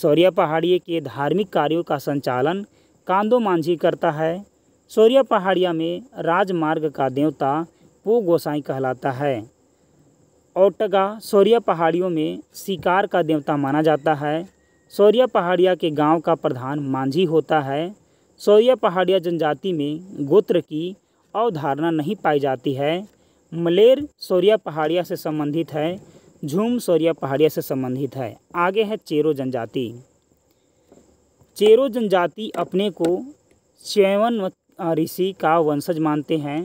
सौर्य पहाड़ी के धार्मिक कार्यों का संचालन कांदो मांझी करता है सौर्य पहाड़िया में राजमार्ग का देवता पो गोसाई कहलाता है ओटगा सौर्य पहाड़ियों में शिकार का देवता माना जाता है सौर्य पहाड़िया के गांव का प्रधान मांझी होता है सौर्य पहाड़िया जनजाति में गोत्र की अवधारणा नहीं पाई जाती है मलेर सौरिया पहाड़िया से संबंधित है झूम सौरिया पहाड़िया से संबंधित है आगे है चेरो जनजाति चेरो जनजाति अपने को चैवन ऋषि का वंशज मानते हैं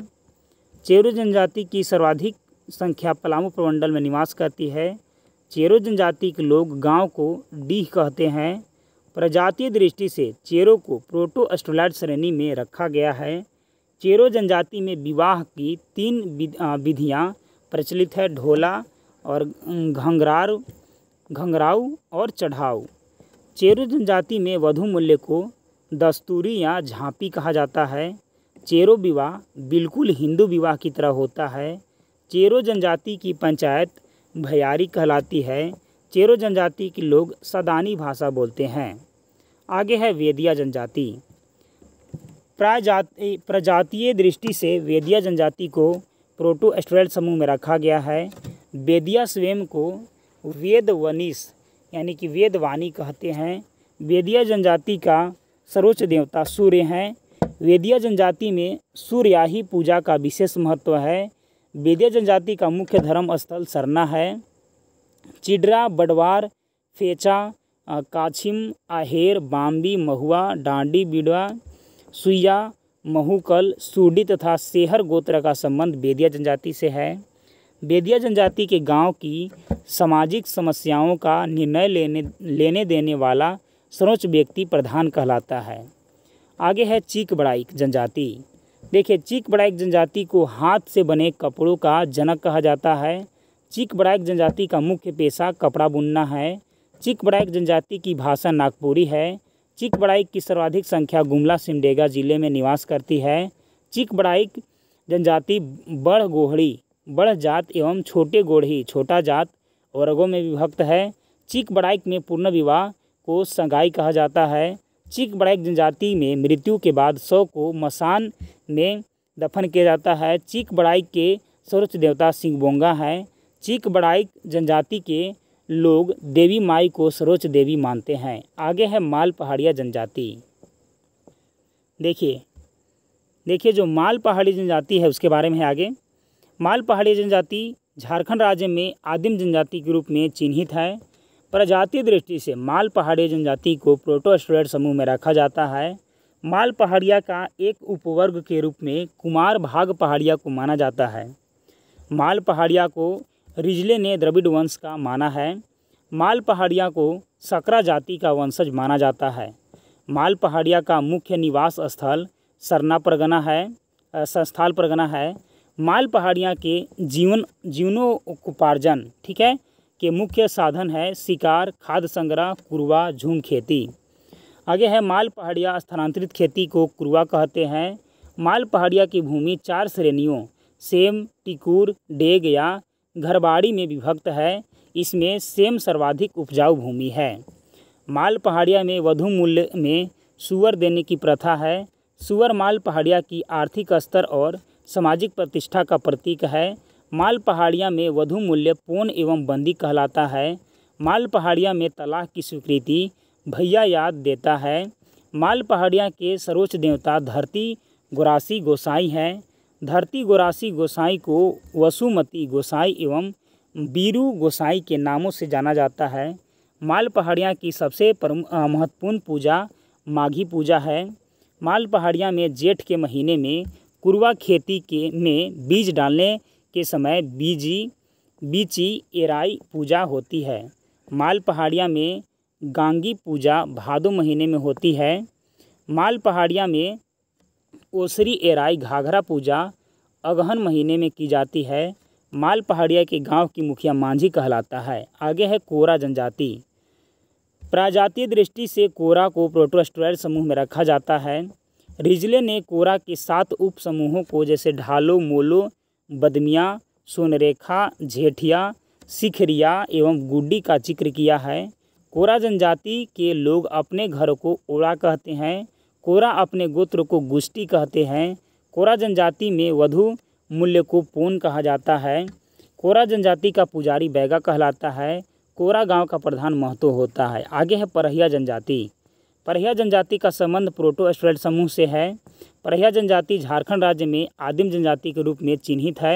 चेरो जनजाति की सर्वाधिक संख्या पलामू प्रमंडल में निवास करती है चेरो जनजाति के लोग गांव को डीह कहते हैं प्रजातीय दृष्टि से चेरो को प्रोटो श्रेणी में रखा गया है चेरो जनजाति में विवाह की तीन विधियाँ प्रचलित है ढोला और घंघरार घंघराऊ और चढ़ाऊ चेरो जनजाति में वधु मूल्य को दस्तूरी या झांपी कहा जाता है चेरो विवाह बिल्कुल हिंदू विवाह की तरह होता है चेरो जनजाति की पंचायत भयारी कहलाती है चेरो जनजाति के लोग सदानी भाषा बोलते हैं आगे है वेदिया जनजाति प्राजाति प्रजातीय दृष्टि से वेदिया जनजाति को प्रोटो एस्ट्रल समूह में रखा गया है वेदिया स्वयं को वेदवनिस यानी कि वेदवाणी कहते हैं वेदिया जनजाति का सर्वोच्च देवता सूर्य है वेदिया जनजाति में सूर्याही पूजा का विशेष महत्व है वेदिया जनजाति का मुख्य धर्म स्थल सरना है चिडरा बडवार फेचा काछिम आहेर बाम्बी महुआ डांडी बिडवा सुइया महूकल सूडी तथा सेहर गोत्र का संबंध बेदिया जनजाति से है बेदिया जनजाति के गांव की सामाजिक समस्याओं का निर्णय लेने लेने देने वाला सर्वोच्च व्यक्ति प्रधान कहलाता है आगे है चीक बड़ाइक जनजाति देखिए चीक बड़ाइक जनजाति को हाथ से बने कपड़ों का जनक कहा जाता है चीक बड़ाइक जनजाति का मुख्य पेशा कपड़ा बुनना है चीक बड़ाइक जनजाति की भाषा नागपुरी है चिक बड़ाइक की सर्वाधिक संख्या गुमला सिमडेगा जिले में निवास करती है चिक बड़ाइक जनजाति बड़ गोहड़ी बड़ जात एवं छोटे गोढ़ी छोटा जात वर्गों में विभक्त है चिक बड़ाइक में पूर्ण विवाह को संगाई कहा जाता है चिक बड़ाइक जनजाति में मृत्यु के बाद शव को मसान में दफन किया जाता है चिक बड़ाइक के सर्वोच्च देवता सिंह बोंगा है चिक बड़ाइक जनजाति के लोग देवी माई को सरोज देवी मानते हैं आगे है माल पहाड़िया जनजाति देखिए देखिए जो माल पहाड़ी जनजाति है उसके बारे में है आगे माल पहाड़ी जनजाति झारखंड राज्य में आदिम जनजाति के रूप में चिन्हित है प्रजातीय दृष्टि से माल पहाड़ी जनजाति को प्रोटो समूह में रखा जाता है माल पहाड़िया का एक उपवर्ग के रूप में कुमार भाग पहाड़िया को माना जाता है माल पहाड़िया को रिजले ने द्रविड़ वंश का माना है माल पहाड़िया को सकरा जाति का वंशज माना जाता है माल पहाड़िया का मुख्य निवास स्थल सरना परगना है संस्थाल परगना है माल पहाड़िया के जीवन जीवनोपार्जन ठीक है के मुख्य साधन है शिकार खाद संग्रह कुरवा झूम खेती आगे है माल पहाड़िया स्थानांतरित खेती को कुरवा कहते हैं माल पहाड़िया की भूमि चार श्रेणियों सेम टिकूर डेग या घरबाड़ी में विभक्त है इसमें सेम सर्वाधिक उपजाऊ भूमि है माल पहाड़िया में वधु मूल्य में सुअर देने की प्रथा है सुअर माल पहाड़िया की आर्थिक स्तर और सामाजिक प्रतिष्ठा का प्रतीक है माल पहाड़िया में वधु मूल्य पूर्ण एवं बंदी कहलाता है माल पहाड़िया में तलाक की स्वीकृति भैया याद देता है माल पहाड़िया के सर्वोच्च देवता धरती गुरासी गोसाई हैं धरती गोरासी गोसाई को वसुमती गोसाई एवं बीरू गोसाई के नामों से जाना जाता है माल पहाड़ियाँ की सबसे महत्वपूर्ण पूजा माघी पूजा है माल पहाड़ियाँ में जेठ के महीने में कुरवा खेती के में बीज डालने के समय बीजी बीची एराई पूजा होती है माल पहाड़िया में गांगी पूजा भादो महीने में होती है माल पहाड़िया में ओसरी एराई घाघरा पूजा अगहन महीने में की जाती है माल पहाड़िया के गांव की मुखिया मांझी कहलाता है आगे है कोरा जनजाति प्राजातीय दृष्टि से कोरा को प्रोटोस्टोराइड समूह में रखा जाता है रिजले ने कोरा के सात उप समूहों को जैसे ढालो मोलो बदमिया सोनरेखा झेठिया सिखरिया एवं गुड्डी का जिक्र किया है कोरा जनजाति के लोग अपने घर को ओड़ा कहते हैं कोरा अपने गोत्र को गुष्टी कहते हैं कोरा जनजाति में वधु मूल्य को पून कहा जाता है कोरा जनजाति का पुजारी बैगा कहलाता है कोरा गांव का प्रधान महत्व होता है आगे है परहिया जनजाति परहिया जनजाति का संबंध प्रोटो स्टूडेंट समूह से है परहिया जनजाति झारखंड राज्य में आदिम जनजाति के रूप में चिन्हित है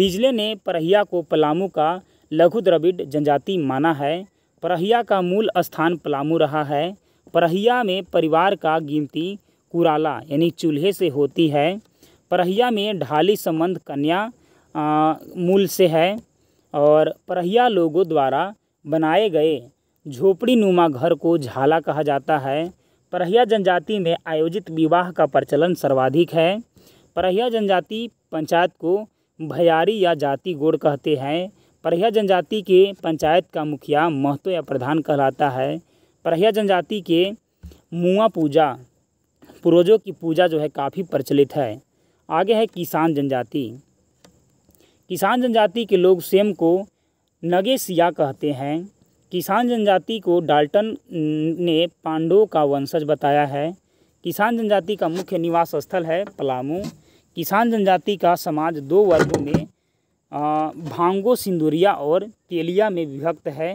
रिजले ने परहिया को पलामू का लघु द्रविड जनजाति माना है परहिया का मूल स्थान पलामू रहा है परहिया में परिवार का गिनती कुराला यानी चूल्हे से होती है परहिया में ढाली संबंध कन्या आ, मूल से है और परहिया लोगों द्वारा बनाए गए झोपड़ी नुमा घर को झाला कहा जाता है परहिया जनजाति में आयोजित विवाह का प्रचलन सर्वाधिक है परहिया जनजाति पंचायत को भयारी या जाति गोड़ कहते हैं परहिया जनजाति के पंचायत का मुखिया महतो या प्रधान कहलाता है परहिया जनजाति के मुआ पूजा पूर्वजों की पूजा जो है काफ़ी प्रचलित है आगे है किसान जनजाति किसान जनजाति के लोग स्वयं को सिया कहते हैं किसान जनजाति को डाल्टन ने पांडवों का वंशज बताया है किसान जनजाति का मुख्य निवास स्थल है पलामू किसान जनजाति का समाज दो वर्गों में भांगो सिंदूरिया और तेलिया में विभक्त है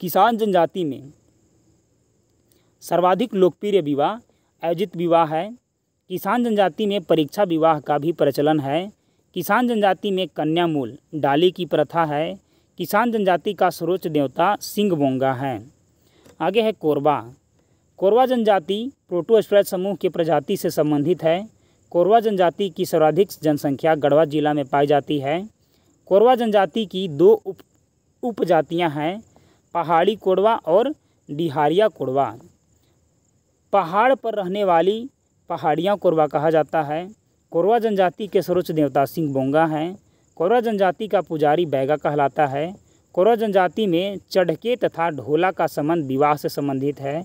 किसान जनजाति में सर्वाधिक लोकप्रिय विवाह आयोजित विवाह है किसान जनजाति में परीक्षा विवाह का भी प्रचलन है किसान जनजाति में कन्या मूल डाली की प्रथा है किसान जनजाति का सर्वोच्च देवता सिंह बोंगा है आगे है कोरबा कोरबा जनजाति प्रोटोस्ट्रैच समूह के प्रजाति से संबंधित है कोरबा जनजाति की सर्वाधिक जनसंख्या गढ़वा जिला में पाई जाती है कोरबा जनजाति की दो उप उपजातियाँ हैं पहाड़ी कोरबा और डिहारिया कोरबा पहाड़ पर रहने वाली पहाड़ियाँ कोरवा कहा जाता है कोरवा जनजाति के सर्वोच्च देवता सिंह बोंगा हैं कोरवा जनजाति का पुजारी बैगा कहलाता है कोरवा जनजाति में चढ़के तथा ढोला का संबंध विवाह से संबंधित है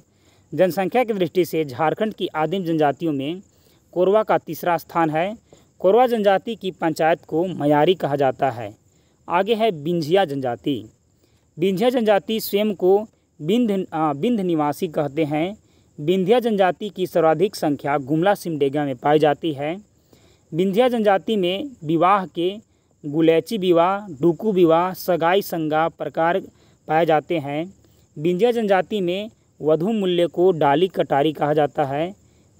जनसंख्या की दृष्टि से झारखंड की आदिम जनजातियों में कोरवा का तीसरा स्थान है कोरवा जनजाति की पंचायत को मयारी कहा जाता है आगे है बिंझिया जनजाति बिंझिया जनजाति स्वयं को बिंध बिंध निवासी कहते हैं विंध्या जनजाति की सर्वाधिक संख्या गुमला सिमडेगा में पाई जाती है विंध्या जनजाति में विवाह के गुलैची विवाह डुकू विवाह सगाई संगा प्रकार पाए जाते हैं बिंजिया जनजाति में वधु मूल्य को डाली कटारी कहा जाता है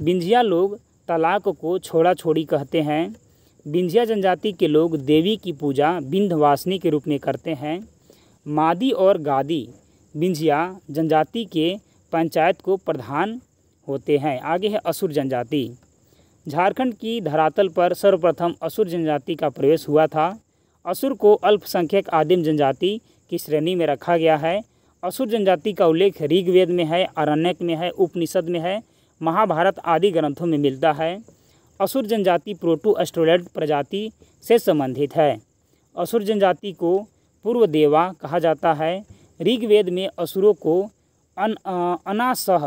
बिंजिया लोग तलाक को छोड़ा छोड़ी कहते हैं बिंजिया जनजाति के लोग देवी की पूजा बिंधवासिनी के रूप में करते हैं मादी और गादी विंझिया जनजाति के पंचायत को प्रधान होते हैं आगे है असुर जनजाति झारखंड की धरातल पर सर्वप्रथम असुर जनजाति का प्रवेश हुआ था असुर को अल्पसंख्यक आदिम जनजाति की श्रेणी में रखा गया है असुर जनजाति का उल्लेख ऋग्वेद में है अरण्यक में है उपनिषद में है महाभारत आदि ग्रंथों में मिलता है असुर जनजाति प्रोटो एस्ट्रोलेट प्रजाति से संबंधित है असुर जनजाति को पूर्व देवा कहा जाता है ऋग्वेद में असुरों को अन अनासह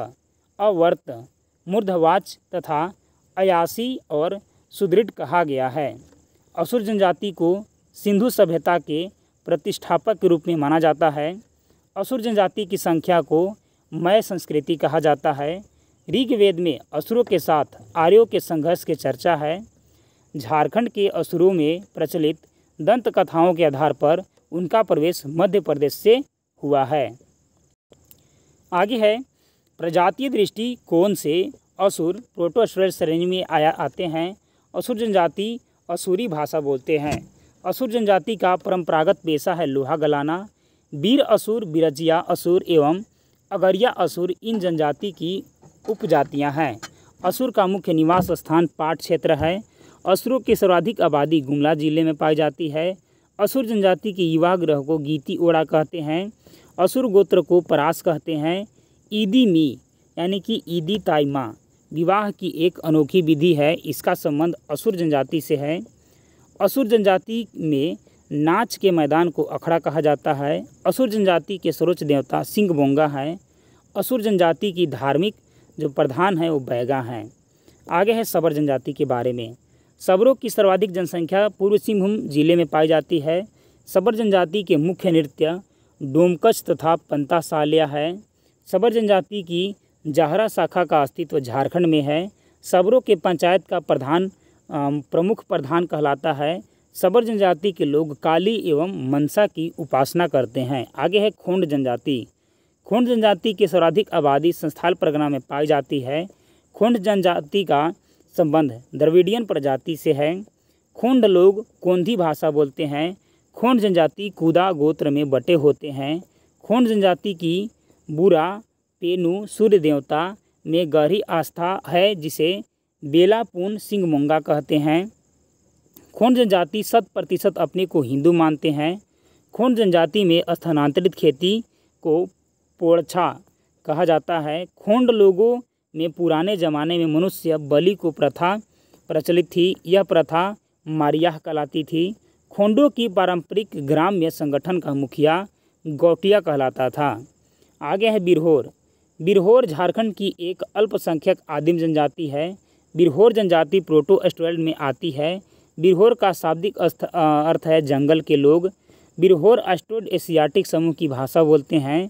अवर्त मूर्धवाच तथा अयासी और सुदृढ़ कहा गया है असुर जनजाति को सिंधु सभ्यता के प्रतिष्ठापक के रूप में माना जाता है असुर जनजाति की संख्या को मय संस्कृति कहा जाता है ऋग्वेद में असुरों के साथ आर्यों के संघर्ष की चर्चा है झारखंड के असुरों में प्रचलित दंत कथाओं के आधार पर उनका प्रवेश मध्य प्रदेश से हुआ है आगे है प्रजातीय दृष्टि कौन से असुर प्रोटोस्वर श्रेणी में आया आते हैं असुर जनजाति असुरी भाषा बोलते हैं असुर जनजाति का परंपरागत पेशा है लोहा गलाना वीर असुर बिरजिया असुर एवं अगरिया असुर इन जनजाति की उपजातियां हैं असुर का मुख्य निवास स्थान पाट क्षेत्र है असुरों की सर्वाधिक आबादी गुमला जिले में पाई जाती है असुर जनजाति के युवा ग्रह को गीती ओड़ा कहते हैं असुर गोत्र को परास कहते हैं ईदी मी यानी कि ईदी ताइमा विवाह की एक अनोखी विधि है इसका संबंध असुर जनजाति से है असुर जनजाति में नाच के मैदान को अखड़ा कहा जाता है असुर जनजाति के सर्वोच्च देवता सिंह बोंगा है असुर जनजाति की धार्मिक जो प्रधान है वो बैगा हैं आगे है सबर जनजाति के बारे में सबरों की सर्वाधिक जनसंख्या पूर्व सिंहभूम जिले में पाई जाती है सबर जनजाति के मुख्य नृत्य डोमकच तथा पंतासालिया है सबर जनजाति की जाहरा शाखा का अस्तित्व झारखंड में है सबरों के पंचायत का प्रधान प्रमुख प्रधान कहलाता है सबर जनजाति के लोग काली एवं मनसा की उपासना करते हैं आगे है खोंड जनजाति खोंड जनजाति की सर्वाधिक आबादी संस्थाल परगना में पाई जाती है खोंड जनजाति का संबंध द्रविडियन प्रजाति से है खोंड लोग कोंधी भाषा बोलते हैं खोंड जनजाति कूदा गोत्र में बटे होते हैं खोंड जनजाति की बुरा पेनु सूर्य देवता में गहरी आस्था है जिसे बेलापून सिंह मोंगा कहते हैं खोंड जनजाति शत प्रतिशत अपने को हिंदू मानते हैं खोंड जनजाति में स्थानांतरित खेती को पोड़छा कहा जाता है खोंड लोगों में पुराने ज़माने में मनुष्य बलि को प्रथा प्रचलित थी यह प्रथा मारियाह कहलाती थी खोंडो की पारंपरिक ग्राम्य संगठन का मुखिया गौटिया कहलाता था आगे है बिरहोर बिरहोर झारखंड की एक अल्पसंख्यक आदिम जनजाति है बिरहोर जनजाति प्रोटो एस्ट्रॉइड में आती है बिरहोर का शाब्दिक अर्थ है जंगल के लोग बिरहोर अस्ट्रोड एशियाटिक समूह की भाषा बोलते हैं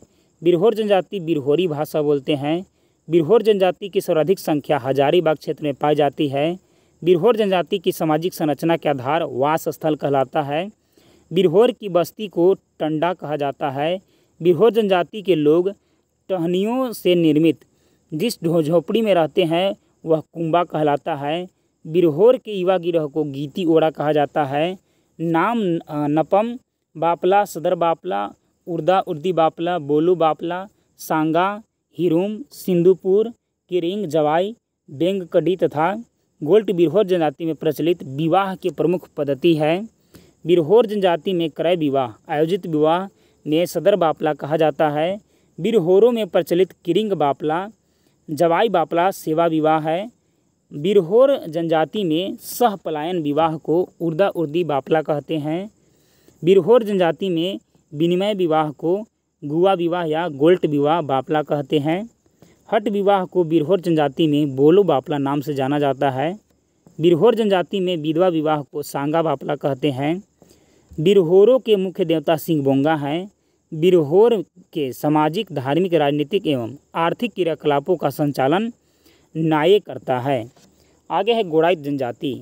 बिरहोर जनजाति बिरहोरी भाषा बोलते हैं बिरहोर जनजाति की सर्वाधिक संख्या हजारीबाग क्षेत्र में पाई जाती है बिरहोर जनजाति की सामाजिक संरचना के आधार वास स्थल कहलाता है बिरहोर की बस्ती को टंडा कहा जाता है बिरहोर जनजाति के लोग टहनियों से निर्मित जिस झोपड़ी में रहते हैं वह कुंबा कहलाता है बिरहोर के युवा गिरह को गीती ओड़ा कहा जाता है नाम नपम बापला सदर बापला उर्दा उर्दी बापला बोलू बापला सांगा हिरूम सिंधुपुर किरिंग जवाई बेंगकडी तथा गोल्ट बिरहोर जनजाति में प्रचलित विवाह की प्रमुख पद्धति है बिरहोर जनजाति में क्रय विवाह आयोजित विवाह में सदर बापला कहा जाता है बिरहोरों में प्रचलित किरिंग बापला जवाई बापला सेवा विवाह है बिरहोर जनजाति में सह पलायन विवाह को उर्दा उर्दी बापला कहते हैं बिरहोर जनजाति में विनिमय विवाह को गुआ विवाह या गोल्ट विवाह बापला कहते हैं हट विवाह को बिरहोर जनजाति में बोलो बापला नाम से जाना जाता है बिरहोर जनजाति में विधवा विवाह को सांगा बापला कहते हैं बिरहोरों के मुख्य देवता सिंह बोंगा हैं बिरहोर के सामाजिक धार्मिक राजनीतिक एवं आर्थिक क्रियाकलापों का संचालन नाये करता है आगे है गोड़ाई जनजाति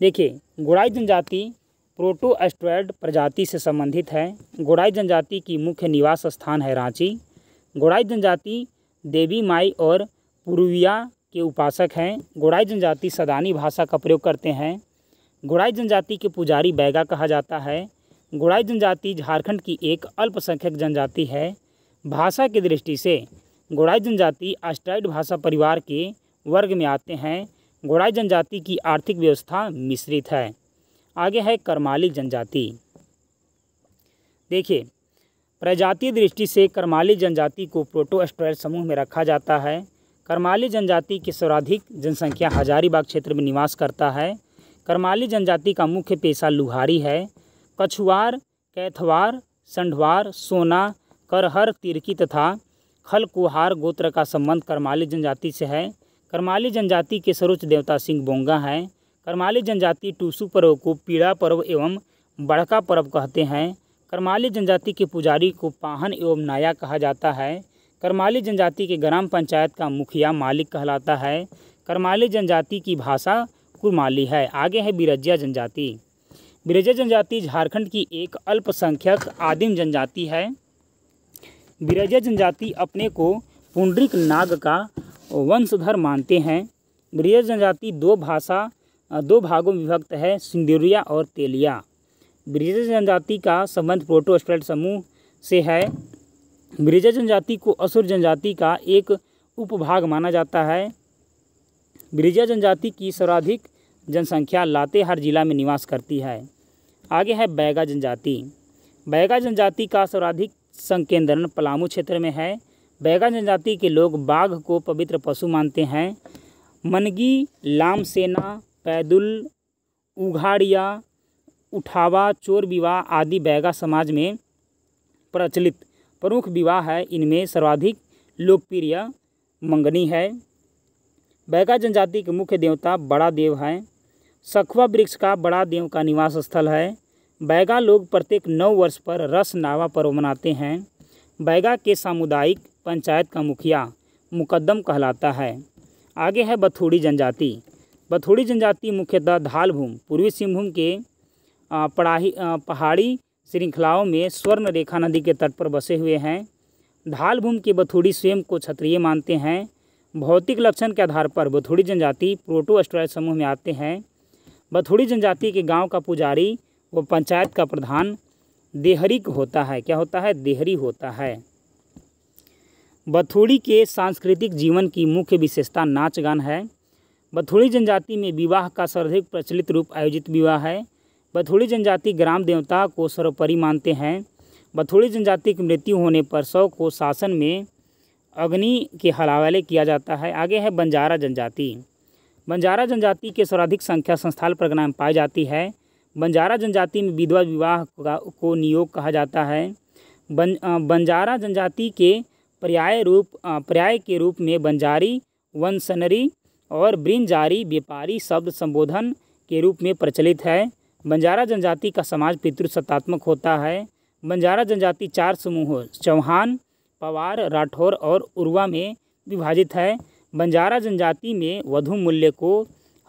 देखिए गोड़ाई जनजाति प्रोटो एस्ट्रॉयड प्रजाति से संबंधित है गोड़ाई जनजाति की मुख्य निवास स्थान है रांची गोड़ाई जनजाति देवी माई और पुरुविया के उपासक हैं गुड़ाई जनजाति सदानी भाषा का प्रयोग करते हैं गुड़ाई जनजाति के पुजारी बैगा कहा जाता है गुड़ाई जनजाति झारखंड की एक अल्पसंख्यक जनजाति है भाषा की दृष्टि से गुड़ाई जनजाति आस्ट्राइड भाषा परिवार के वर्ग में आते हैं गोड़ाई जनजाति की आर्थिक व्यवस्था मिश्रित है आगे है करमाली जनजाति देखिए प्रजातीय दृष्टि से करमाली जनजाति को प्रोटो समूह में रखा जाता है करमाली जनजाति की सर्वाधिक जनसंख्या हजारीबाग क्षेत्र में निवास करता है करमाली जनजाति का मुख्य पेशा लुहारी है कछुआर कैथवार संढवार सोना करहर तिरकी तथा खलकुहार गोत्र का संबंध करमाली जनजाति से है करमाली जनजाति के सर्वोच्च देवता सिंह बोंगा हैं करमाली जनजाति टूसू पर्व को पीड़ा पर्व एवं बड़का पर्व कहते हैं करमाली जनजाति के पुजारी को पाहन एवं नाया कहा जाता है करमाली जनजाति के ग्राम पंचायत का मुखिया मालिक कहलाता है करमाली जनजाति की भाषा कुरमाली है आगे है बिरजिया जनजाति बिरजिया जनजाति झारखंड की एक अल्पसंख्यक आदिम जनजाति है बिरजिया जनजाति अपने को पुंडरिक नाग का वंशधर मानते हैं बिरजिया जनजाति दो भाषा दो भागों में विभक्त है सिंदुरिया और तेलिया ब्रिज जनजाति का संबंध प्रोटो स्प्रेट समूह से है ब्रिज जनजाति को असुर जनजाति का एक उपभाग माना जाता है ब्रिजा जनजाति की सर्वाधिक जनसंख्या लातेहार जिला में निवास करती है आगे है बैगा जनजाति बैगा जनजाति का सर्वाधिक संकेंद्रण पलामू क्षेत्र में है बैगा जनजाति के लोग बाघ को पवित्र पशु मानते हैं मनगी लामसेना पैदुल उघाड़िया उठावा चोर विवाह आदि बैगा समाज में प्रचलित प्रमुख विवाह है इनमें सर्वाधिक लोकप्रिय मंगनी है बैगा जनजाति के मुख्य देवता बड़ा देव है सखवा वृक्ष का बड़ा देव का निवास स्थल है बैगा लोग प्रत्येक नौ वर्ष पर रस नावा पर्व मनाते हैं बैगा के सामुदायिक पंचायत का मुखिया मुकदम कहलाता है आगे है बथोड़ी जनजाति बथोड़ी जनजाति मुख्यतः धालभूम पूर्वी सिंहभूम के पढ़ाही पहाड़ी श्रृंखलाओं में स्वर्ण रेखा नदी के तट पर बसे हुए हैं ढाल भूमि की बथुड़ी स्वयं को क्षत्रिय मानते हैं भौतिक लक्षण के आधार पर बथुड़ी जनजाति प्रोटो एस्ट्रॉयड समूह में आते हैं बथुड़ी जनजाति के गांव का पुजारी व पंचायत का प्रधान देहरी होता है क्या होता है देहरी होता है बथुड़ी के सांस्कृतिक जीवन की मुख्य विशेषता नाच गान है बथुड़ी जनजाति में विवाह का सर्वाधिक प्रचलित रूप आयोजित विवाह है बथोड़ी जनजाति ग्राम देवता को सर्वोपरि मानते हैं बथोड़ी जनजाति की मृत्यु होने पर शव को शासन में अग्नि के हलावाले किया जाता है आगे है बंजारा जनजाति बंजारा जनजाति के सर्वाधिक संख्या संस्थाल प्रगना में पाई जाती है बंजारा जनजाति में विधवा विवाह को नियोग कहा जाता है बन बंजारा जनजाति के पर्याय रूप पर्याय के रूप में बंजारी वंशनरी और ब्रिंजारी व्यापारी शब्द संबोधन के रूप में प्रचलित है बंजारा जनजाति का समाज पितृसत्तात्मक होता है बंजारा जनजाति चार समूहों चौहान पवार राठौर और उर्वा में विभाजित है बंजारा जनजाति में वधु मूल्य को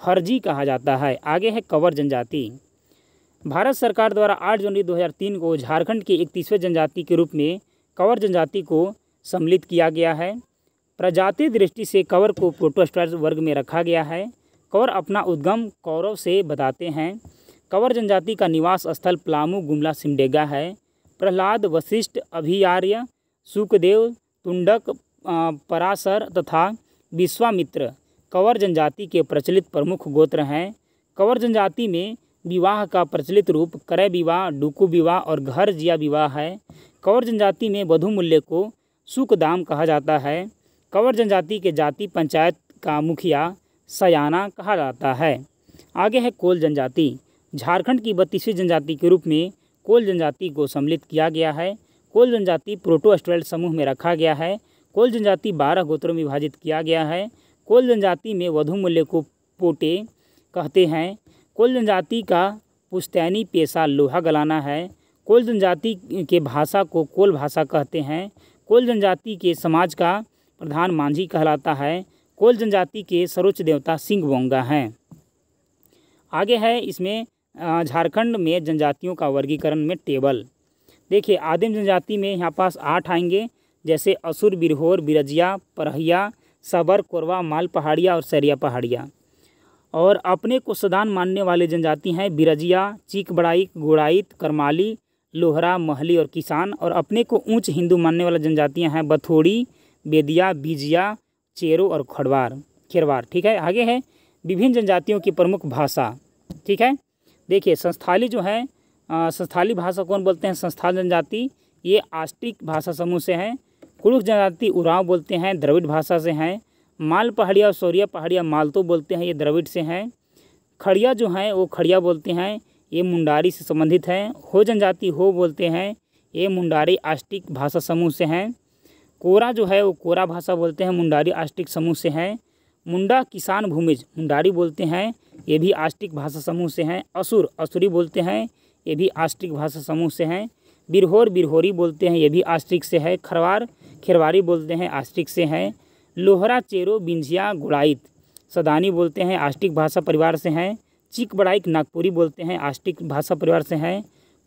हरजी कहा जाता है आगे है कंवर जनजाति भारत सरकार द्वारा 8 जनवरी 2003 को झारखंड के इकतीसवें जनजाति के रूप में कंवर जनजाति को सम्मिलित किया गया है प्रजाति दृष्टि से कंवर को प्रोटोस्टार वर्ग में रखा गया है कंवर अपना उद्गम कौरव से बताते हैं कंवर जनजाति का निवास स्थल प्लामू गुमला सिमडेगा है प्रहलाद वशिष्ठ अभियार्य सुखदेव तुंडक परासर तथा विश्वामित्र कंवर जनजाति के प्रचलित प्रमुख गोत्र हैं कंवर जनजाति में विवाह का प्रचलित रूप करय विवाह डुकू विवाह और घर जिया विवाह है कंवर जनजाति में वधु मूल्य को सुकदाम कहा जाता है कंवर जनजाति के जाति पंचायत का मुखिया सयाना कहा जाता है आगे है कोल जनजाति झारखंड की बत्तीसवीं जनजाति के रूप में कोल जनजाति को सम्मिलित किया गया है कोल जनजाति प्रोटो एस्ट्रल समूह में रखा गया है कोल जनजाति बारह गोत्रों में विभाजित किया गया है कोल जनजाति में वधु मूल्य को पोटे कहते हैं कोल जनजाति का पुश्तैनी पेशा लोहा गलाना है कोल जनजाति के भाषा को कोल भाषा कहते हैं कोल जनजाति के समाज का प्रधान मांझी कहलाता है कोल जनजाति के सर्वोच्च देवता सिंह बोंगा हैं आगे है इसमें झारखंड में जनजातियों का वर्गीकरण में टेबल देखिए आदिम जनजाति में यहाँ पास आठ आएंगे जैसे असुर बिरहोर बिरजिया परहिया सबर कोरवा माल पहाड़िया और सरिया पहाड़िया और अपने को सदान मानने वाले जनजाति हैं बिरजिया चीक बड़ाई गुड़ाइत करमाली लोहरा महली और किसान और अपने को ऊंच हिंदू मानने वाले जनजातियां हैं बथोड़ी बेदिया बीजिया चेरो और खड़वार खेरवार ठीक है आगे है विभिन्न जनजातियों की प्रमुख भाषा ठीक है देखिए संस्थाली जो है संस्थाली भाषा कौन बोलते हैं संस्थान जनजाति ये आस्टिक भाषा समूह से हैं कुरुख जनजाति उराव बोलते हैं द्रविड़ भाषा से हैं माल पहाड़िया और सौरिया पहाड़िया मालतो बोलते हैं ये द्रविड़ से हैं खड़िया जो हैं वो खड़िया बोलते हैं ये मुंडारी से संबंधित हैं हो जनजाति हो बोलते हैं ये मुंडारी आस्टिक भाषा समूह से हैं कोरा जो है वो कोरा भाषा बोलते हैं मुंडारी आस्टिक समूह से हैं मुंडा किसान भूमिज मुंडारी बोलते हैं ये भी आष्टिक भाषा समूह से हैं असुर असुरी बोलते हैं ये भी आष्टिक भाषा समूह से हैं बिरहोर बिरहोरी बोलते हैं ये भी आष्टिक से है खरवार खिरवारी बोलते हैं आष्टिक से हैं लोहरा चेरो बिंझिया गुड़ाइत सदानी बोलते हैं आष्टिक भाषा परिवार से हैं चिक बड़ाइक नागपुरी बोलते हैं आष्टिक भाषा परिवार से हैं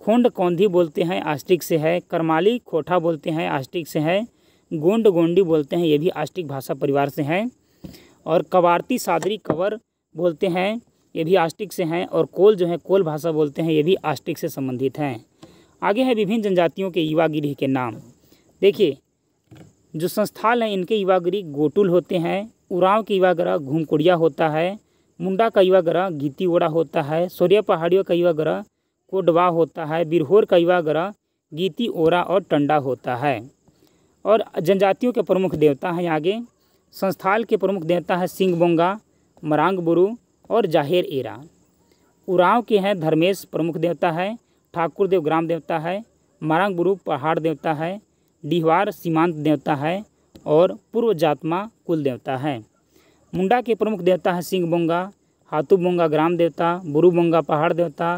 खोंड कौंधी बोलते हैं आस्टिक से है करमाली खोठा बोलते हैं आस्टिक से है गोंड गोंडी बोलते हैं ये भी आष्टिक भाषा परिवार से हैं और कवारती सादरी कवर बोलते हैं ये भी आस्टिक से हैं और कोल जो है कोल भाषा बोलते हैं ये भी आस्टिक से संबंधित हैं आगे हैं विभिन्न जनजातियों के युवागिरी के नाम देखिए जो संस्थाल हैं इनके युवागिरी गोटुल होते हैं उराव के ग्रह घूमकुड़िया होता है मुंडा का युवागरा गीतीवोड़ा होता है सूर्य पहाड़ियों का ग्रह कोडवा होता है बिरहोर का युवागरा गीती ओरा और टंडा होता है और जनजातियों के प्रमुख देवता हैं आगे संस्थाल के प्रमुख देवता हैं मरांग मरांगबुरु और जाहिर एरा उराव के हैं धर्मेश प्रमुख देवता है ठाकुर देव ग्राम देवता है मरांगबुरु पहाड़ देवता है डिहवार सीमांत देवता है और पूर्व जात्मा कुल देवता है मुंडा के प्रमुख देवता है सिंह हाथू बोंगा ग्राम देवता बोंगा पहाड़ देवता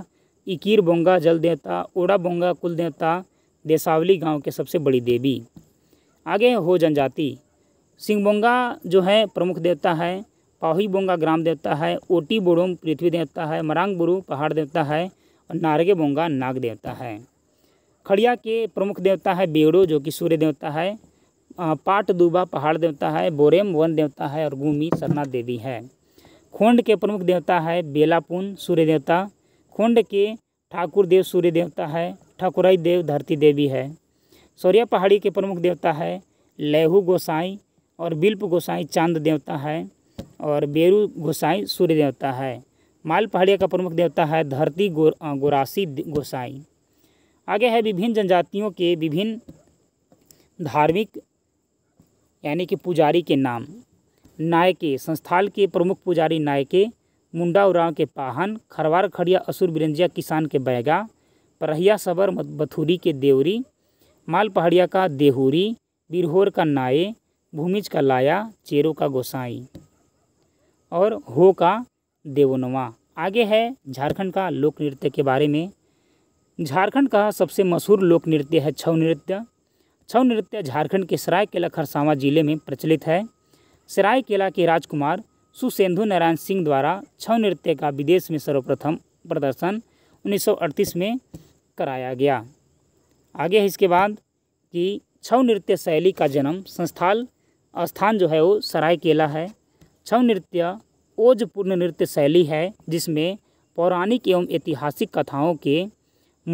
इकीर बोंगा जल देवता ओड़ा बोंगा कुल देवता देसावली गांव के सबसे बड़ी देवी आगे हो जनजाति सिंहबोंगा जो है प्रमुख देवता है पाही बोंगा ग्राम देवता है ओटी बोड़ोम पृथ्वी देवता है मरांग बुरू पहाड़ देवता है और नारगे बोंगा नाग देवता है खड़िया के प्रमुख देवता है बेड़ो जो कि सूर्य देवता है पाट दूबा पहाड़ देवता है बोरेम वन देवता है और भूमि सरना देवी है खोंड के प्रमुख देवता है बेलापुन सूर्य देवता खोंड के ठाकुर देव सूर्य देवता है ठाकुराई देव धरती देवी है सौर्या पहाड़ी के प्रमुख देवता है लेहू गोसाई और बिल्प गोसाई चांद देवता है और बेरू गोसाई सूर्य देवता है माल पहाड़िया का प्रमुख देवता है धरती गो गोरासी गोसाई आगे है विभिन्न जनजातियों के विभिन्न धार्मिक यानी कि पुजारी के नाम नायके संस्थाल के प्रमुख पुजारी नायके मुंडा उराव के पाहन खरवार खड़िया असुर बिरंजिया किसान के बैगा परहिया सबर बथुरी के देवरी माल पहाड़िया का देहूरी बिरहोर का नाये भूमिज का लाया चेरो का गोसाई और हो का देवनुमा आगे है झारखंड का लोक नृत्य के बारे में झारखंड का सबसे मशहूर लोक नृत्य है छऊ नृत्य छऊ नृत्य झारखंड के सरायकेला खरसावा जिले में प्रचलित है सरायकेला के राजकुमार सुसेंधु नारायण सिंह द्वारा छऊ नृत्य का विदेश में सर्वप्रथम प्रदर्शन उन्नीस में कराया गया आगे है इसके बाद कि छऊ नृत्य शैली का जन्म संस्थाल स्थान जो है वो सरायकेला है छव नृत्य ओजपूर्ण नृत्य शैली है जिसमें पौराणिक एवं ऐतिहासिक कथाओं के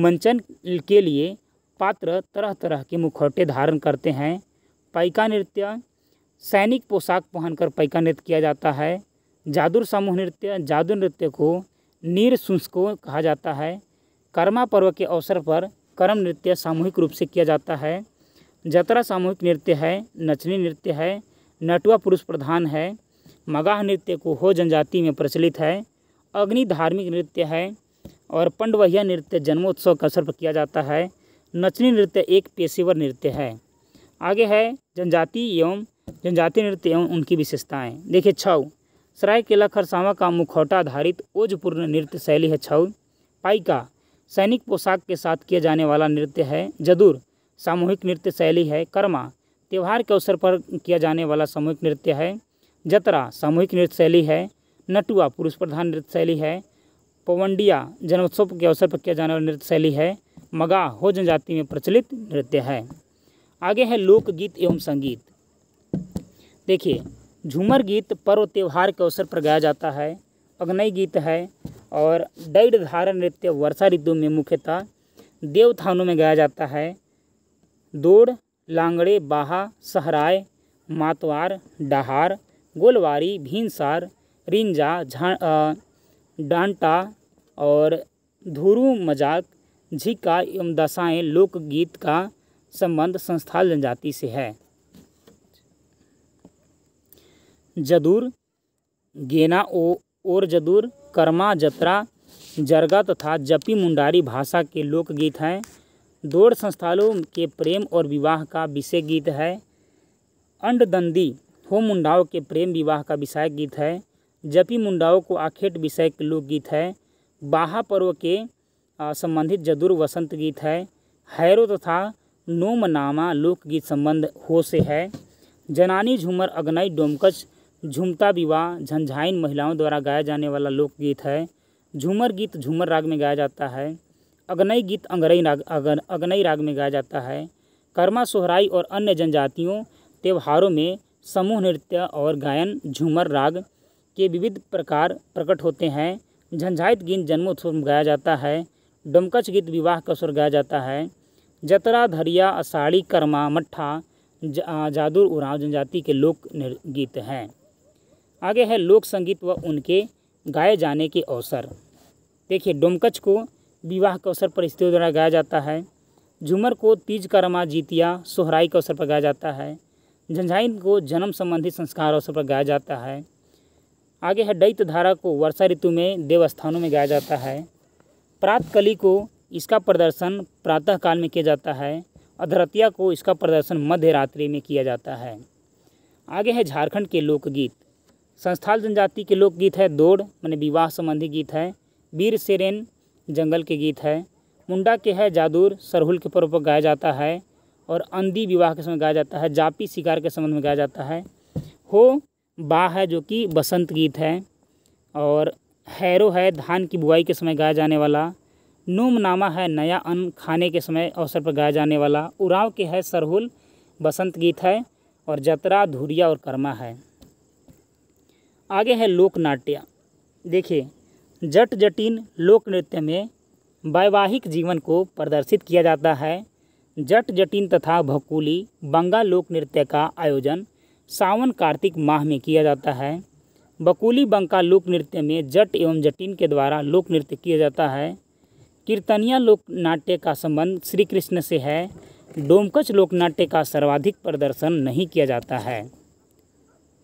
मंचन के लिए पात्र तरह तरह के मुखौटे धारण करते हैं पैका नृत्य सैनिक पोशाक पहनकर पैका नृत्य किया जाता है जादुर समूह नृत्य जादू नृत्य को नीर शुष्को कहा जाता है कर्मा पर्व के अवसर पर कर्म नृत्य सामूहिक रूप से किया जाता है जतरा सामूहिक नृत्य है नचनी नृत्य है नटुआ पुरुष प्रधान है मगाह नृत्य को हो जनजाति में प्रचलित है अग्नि धार्मिक नृत्य है और पंडवहिया नृत्य जन्मोत्सव के अवसर पर किया जाता है नचनी नृत्य एक पेशेवर नृत्य है आगे है जनजाति एवं जनजाति नृत्य एवं उनकी विशेषताएं देखिए छऊ सराय सरायकेला खरसावा का मुखौटा आधारित ओजपूर्ण नृत्य शैली है छऊ पाइका सैनिक पोशाक के साथ किया जाने वाला नृत्य है जदूर सामूहिक नृत्य शैली है कर्मा त्यौहार के अवसर पर किया जाने वाला सामूहिक नृत्य है जतरा सामूहिक नृत्य शैली है नटुआ पुरुष प्रधान नृत्य शैली है पवंडिया जन्मोत्सव के अवसर पर किया जाने वाला नृत्य शैली है मगा हो जनजाति में प्रचलित नृत्य है आगे है लोकगीत एवं संगीत देखिए झूमर गीत पर्व त्यौहार के अवसर पर गाया जाता है अग्नय गीत है और डैड धारा नृत्य वर्षा ऋतु में मुख्यतः देवथानों में गाया जाता है दोड़ लांगड़े बाहा सहराय मातवार डहार गोलवारी भीनसार रिंजा डांटा और धुरू मजाक झिका एवं दशाएँ लोकगीत का संबंध संस्थाल जनजाति से है जदूर गेना ओ और जदूर कर्मा जतरा जरगा तथा जपी मुंडारी भाषा के लोकगीत हैं दौड़ संस्थानों के प्रेम और विवाह का विषय गीत है अंडदंदी हो मुंडाओं के प्रेम विवाह का विषय गीत है जपी मुंडाओं को आखेट विषय के लोकगीत है बाहा पर्व के संबंधित जदुर वसंत गीत है हैरो तथा तो नोमनामा लोकगीत संबंध हो से है जनानी झूमर अग्नई डोमकच झुमता विवाह झंझाइन महिलाओं द्वारा गाया जाने वाला लोकगीत है झूमर गीत झूमर राग में गाया जाता है अग्नई गीत अंग्रई राग अगन अग्नई राग में गाया जाता है कर्मा सोहराई और अन्य जनजातियों त्योहारों में समूह नृत्य और गायन झूमर राग के विविध प्रकार प्रकट होते हैं झंझाइत गीत जन्मोत्सव में गाया जाता है डमकच गीत विवाह का स्वर गाया जाता है जतरा धरिया अषाढ़ी कर्मा मठा जा, जादुर उराव जनजाति के लोक गीत हैं आगे है लोक संगीत व उनके गाए जाने के अवसर देखिए डोमकच को विवाह के अवसर पर स्त्रियों द्वारा गाया जाता है झूमर को तीज का रमा जीतिया सोहराई के अवसर पर गाया जाता है झंझाइन को जन्म संबंधी संस्कार अवसर पर गाया जाता है आगे है डैत धारा को वर्षा ऋतु में देवस्थानों में गाया जाता है प्रात कली को इसका प्रदर्शन प्रातःकाल में किया जाता है अधरतिया को इसका प्रदर्शन मध्य रात्रि में किया जाता है आगे है झारखंड के लोकगीत संस्थाल जनजाति के लोकगीत है दौड़ मैंने विवाह संबंधी गीत है वीर सेरेन जंगल के गीत है मुंडा के है जादूर सरहुल के पर्व पर गाया जाता है और अंधी विवाह के समय गाया जाता है जापी शिकार के संबंध में गाया जाता है हो बा है जो कि बसंत गीत है और हैरो है धान की बुआई के समय गाया जाने वाला नूमनामा है नया अन्न खाने के समय अवसर पर गाया जाने वाला उराव के है सरहुल बसंत गीत है और जतरा धुरिया और कर्मा है आगे है लोक नाट्य देखिए जट जटिन लोक नृत्य में वैवाहिक जीवन को प्रदर्शित किया जाता है जट जटिन तथा भकुली बंगा लोक नृत्य का आयोजन सावन कार्तिक माह में किया जाता है बकुली बंका लोक नृत्य में जट एवं जटिन के द्वारा लोक नृत्य किया जाता है कीर्तनिया लोक नाट्य का संबंध श्री कृष्ण से है डोमकच लोक नाट्य का सर्वाधिक प्रदर्शन नहीं किया जाता है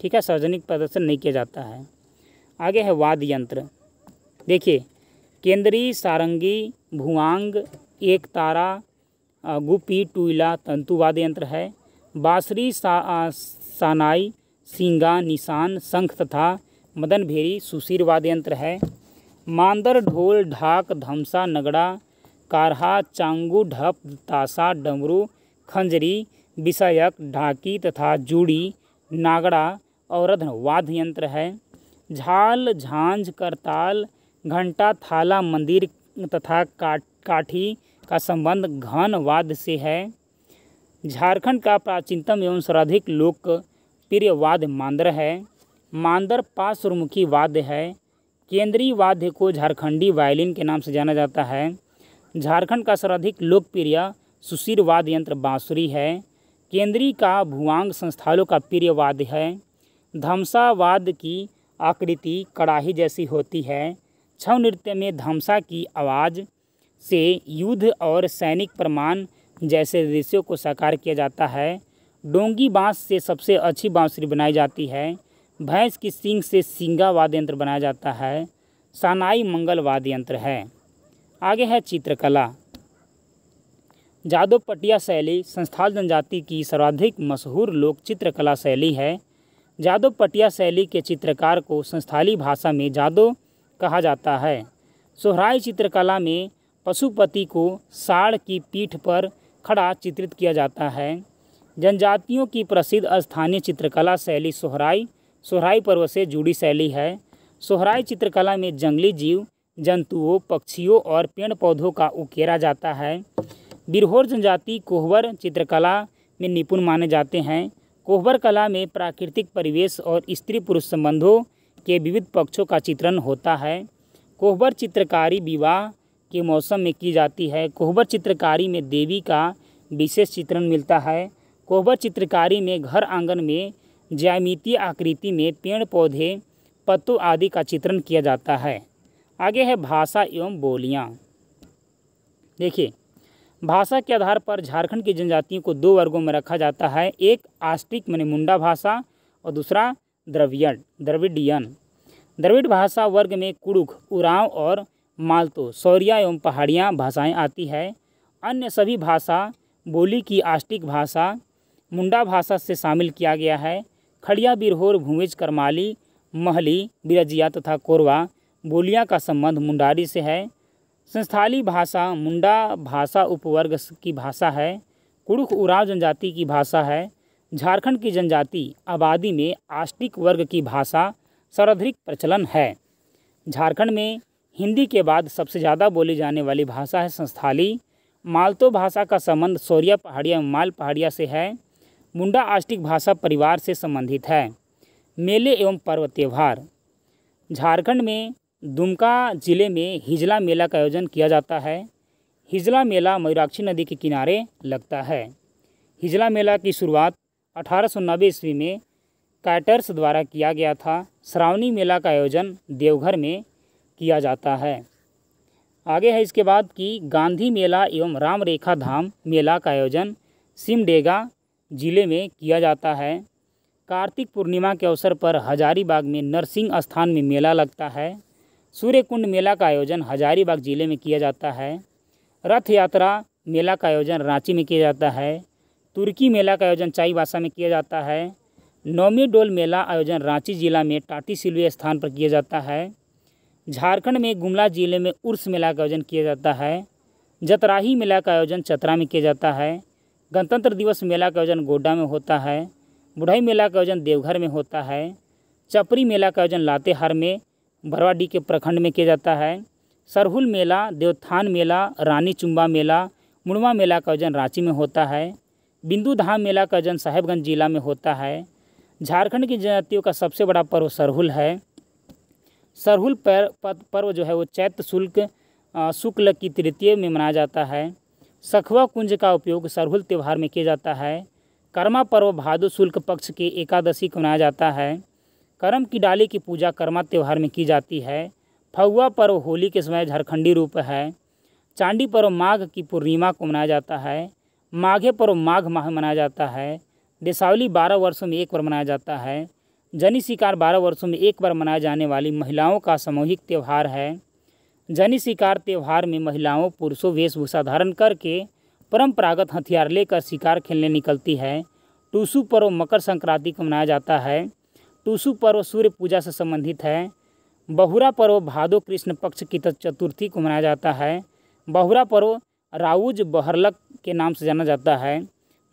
ठीक है सार्वजनिक प्रदर्शन नहीं किया जाता है आगे है वाद्य यंत्र देखिए केंद्रीय सारंगी भुआंग एक तारा गुपी टुइला तंतुवाद यंत्र है बासुरी सा, सानाई सिंगा निशान शंख तथा मदन भेरी सुशीर यंत्र है मांदर ढोल ढाक धमसा नगड़ा कारहा चांगू ढप ताशा डमरू खंजरी विषयक ढाकी तथा जूड़ी नागड़ा और वाद्य यंत्र है झाल झांझ करताल घंटा थाला मंदिर तथा का, काठी का संबंध घन वाद्य से है झारखंड का प्राचीनतम एवं सर्वाधिक लोक प्रिय वाद्य मांदर है मांदर पार्श्वमुखी वाद्य है केंद्रीय वाद्य को झारखंडी वायलिन के नाम से जाना जाता है झारखंड का सर्वाधिक लोकप्रिय सुशीर वाद्य यंत्र बाँसुरी है केंद्रीय का भुआंग संस्थानों का प्रिय वाद्य है धमसा वाद्य की आकृति कड़ाही जैसी होती है छव नृत्य में धमसा की आवाज़ से युद्ध और सैनिक प्रमाण जैसे दृश्यों को साकार किया जाता है डोंगी बांस से सबसे अच्छी बांसुरी बनाई जाती है भैंस की सिंग से सिंगा वाद्य यंत्र बनाया जाता है सानाई मंगल वाद्य यंत्र है आगे है चित्रकला जादव पटिया शैली संस्थाल जनजाति की सर्वाधिक मशहूर लोक चित्रकला शैली है जादव पटिया शैली के चित्रकार को संस्थाली भाषा में जादव कहा जाता है सोहराय चित्रकला में पशुपति को साढ़ की पीठ पर खड़ा चित्रित किया जाता है जनजातियों की प्रसिद्ध स्थानीय चित्रकला शैली सोहराई सोहराई पर्व से जुड़ी शैली है सोहराई चित्रकला में जंगली जीव जंतुओं पक्षियों और पेड़ पौधों का उकेरा जाता है बिरहोर जनजाति कोहबर चित्रकला में निपुण माने जाते हैं कोहबर कला में प्राकृतिक परिवेश और स्त्री पुरुष संबंधों के विविध पक्षों का चित्रण होता है कोहबर चित्रकारी विवाह के मौसम में की जाती है कोहबर चित्रकारी में देवी का विशेष चित्रण मिलता है कोहबर चित्रकारी में घर आंगन में ज्यामितीय आकृति में पेड़ पौधे पत्तों आदि का चित्रण किया जाता है आगे है भाषा एवं बोलियाँ देखिए भाषा के आधार पर झारखंड की जनजातियों को दो वर्गों में रखा जाता है एक आस्टिक मैंने मुंडा भाषा और दूसरा द्रविड द्रविडियन द्रविड़ भाषा वर्ग में कुड़ुख उरांव और मालतो सौरिया एवं पहाड़ियाँ भाषाएं आती है अन्य सभी भाषा बोली की आष्टिक भाषा मुंडा भाषा से शामिल किया गया है खड़िया बिरहोर भूमिज करमाली महली बिरजिया तथा कोरवा बोलियाँ का संबंध मुंडारी से है संस्थाली भाषा मुंडा भाषा उपवर्ग की भाषा है कुड़ुख उराव जनजाति की भाषा है झारखंड की जनजाति आबादी में आष्टिक वर्ग की भाषा सर्वाधिक प्रचलन है झारखंड में हिंदी के बाद सबसे ज़्यादा बोली जाने वाली भाषा है संस्थाली मालतो भाषा का संबंध सौरिया पहाड़िया माल पहाड़िया से है मुंडा आष्टिक भाषा परिवार से संबंधित है मेले एवं पर्व त्यौहार झारखंड में दुमका जिले में हिजला मेला का आयोजन किया जाता है हिजला मेला मयूराक्षी नदी के किनारे लगता है हिजला मेला की शुरुआत अठारह ईस्वी में कैटर्स द्वारा किया गया था श्रावणी मेला का आयोजन देवघर में किया जाता है आगे है इसके बाद कि गांधी मेला एवं राम रेखा धाम मेला का आयोजन सिमडेगा जिले में किया जाता है कार्तिक पूर्णिमा के अवसर पर हजारीबाग में नरसिंह स्थान में मेला लगता है सूर्यकुंड मेला का आयोजन हजारीबाग जिले में किया जाता है रथ यात्रा मेला का आयोजन रांची में किया जाता है तुर्की मेला का आयोजन चाई भाषा में किया जाता है नौमी डोल मेला आयोजन रांची जिला में टाटी सिलवे स्थान पर किया जाता है झारखंड में गुमला जिले में उर्स मेला का आयोजन किया जाता है जतराही मेला का आयोजन चतरा में किया जाता है गणतंत्र दिवस मेला का आयोजन गोड्डा में होता है बुढ़ई मेला का आयोजन देवघर में होता है चपरी मेला का आयोजन लातेहार में भरवाडी के प्रखंड में किया जाता है सरहुल मेला देवथान मेला रानी चुम्बा मेला मुड़वा मेला का आयोजन रांची में होता है बिंदु धाम मेला का जन साहेबगंज जिला में होता है झारखंड की जनजातियों का सबसे बड़ा पर्व सरहुल है सरहुल पर, पर्व जो है वो चैत्र शुल्क शुक्ल की तृतीय में मनाया जाता है सखवा कुंज का उपयोग सरहुल त्यौहार में किया जाता है कर्मा पर्व भादो शुल्क पक्ष के एकादशी को मनाया जाता है कर्म की डाली की पूजा कर्मा त्यौहार में की जाती है फगुआ पर्व होली के समय झारखंडी रूप है चांडी पर्व माघ की पूर्णिमा को मनाया जाता है माघे पर्व माघ माह मनाया जाता है देशावली बारह वर्षों में एक बार मनाया जाता है जनी शिकार बारह वर्षों में एक बार मनाए जाने वाली महिलाओं का सामूहिक त्यौहार है जनी शिकार त्यौहार में महिलाओं पुरुषों वेशभूषा धारण करके परंपरागत हथियार लेकर शिकार खेलने निकलती है टूसू पर्व मकर संक्रांति को मनाया जाता है टूसू पर्व सूर्य पूजा से संबंधित है बहुरा पर्व भादो कृष्ण पक्ष की चतुर्थी को मनाया जाता है बहुरा पर्व राउज बहरलक के नाम से जाना जाता है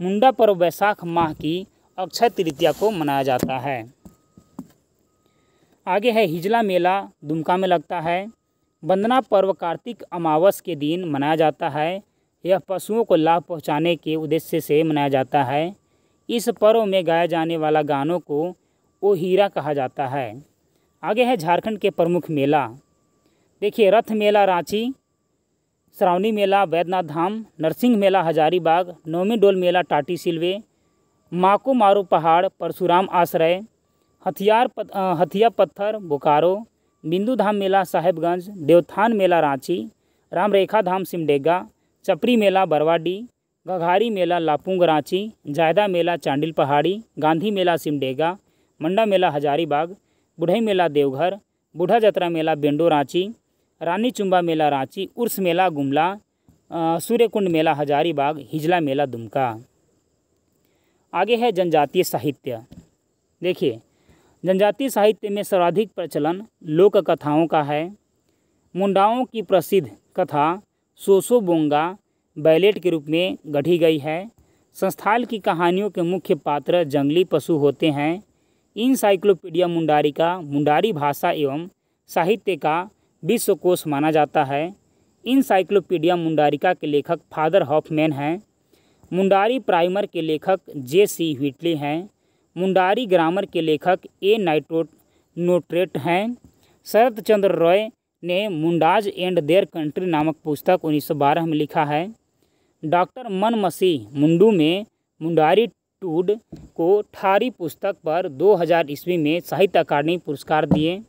मुंडा पर्व वैशाख माह की अक्षय तृतीया को मनाया जाता है आगे है हिजला मेला दुमका में लगता है वंदना पर्व कार्तिक अमावस के दिन मनाया जाता है यह पशुओं को लाभ पहुंचाने के उद्देश्य से मनाया जाता है इस पर्व में गाया जाने वाला गानों को ओ हीरा कहा जाता है आगे है झारखंड के प्रमुख मेला देखिए रथ मेला रांची श्रावणी मेला वैद्यनाथ धाम नरसिंह मेला हजारीबाग नौमी डोल मेला टाटी सिलवे माको मारू पहाड़ परशुराम आश्रय हथियार पत, हथिया पत्थर बोकारो बिंदु धाम मेला साहेबगंज देवथान मेला रांची रामरेखा धाम सिमडेगा चपरी मेला बरवाडी गघारी मेला लापुंग रांची जायदा मेला चांडिल पहाड़ी गांधी मेला सिमडेगा मंडा मेला हजारीबाग बुढ़ई मेला देवघर बूढ़ा जतरा मेला बेंडो रांची रानी चुंबा मेला रांची उर्स मेला गुमला सूर्यकुंड मेला हजारीबाग हिजला मेला दुमका आगे है जनजातीय साहित्य देखिए जनजातीय साहित्य में सर्वाधिक प्रचलन लोक कथाओं का है मुंडाओं की प्रसिद्ध कथा सोसो बोंगा बैलेट के रूप में गढ़ी गई है संस्थाल की कहानियों के मुख्य पात्र जंगली पशु होते हैं इन साइक्लोपीडिया मुंडारी का मुंडारी भाषा एवं साहित्य का विश्वकोश माना जाता है साइक्लोपीडिया मुंडारिका के लेखक फादर हॉफमैन हैं मुंडारी प्राइमर के लेखक जे सी हिटली हैं मुंडारी ग्रामर के लेखक ए नाइट्रोट नोट्रेट हैं शरत चंद्र रॉय ने मुंडाज एंड देयर कंट्री नामक पुस्तक 1912 में लिखा है डॉक्टर मन मसीह मुंडू में मुंडारी टूड को ठारी पुस्तक पर 2000 ईस्वी में साहित्य अकादमी पुरस्कार दिए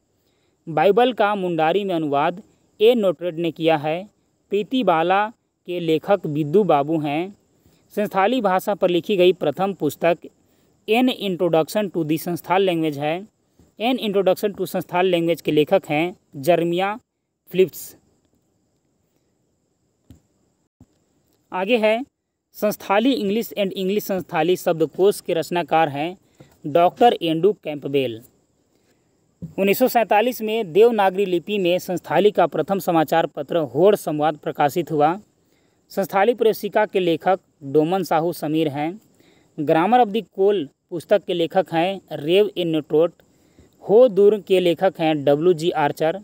बाइबल का मुंडारी में अनुवाद ए नोटरेड ने किया है प्रीति बाला के लेखक बिद्दू बाबू हैं संस्थाली भाषा पर लिखी गई प्रथम पुस्तक an introduction to the Santhal language है an introduction to Santhal language के लेखक हैं जर्मिया फिलिप्स आगे है Santhali English and English Santhali शब्दकोश के रचनाकार हैं डॉक्टर एंडू कैंपबेल उन्नीस में देवनागरी लिपि में संस्थाली का प्रथम समाचार पत्र होड़ संवाद प्रकाशित हुआ संस्थाली प्रवेशिका के लेखक डोमन साहू समीर हैं ग्रामर ऑफ द कोल पुस्तक के लेखक हैं रेव इन नोट हो दूर के लेखक हैं W G Archer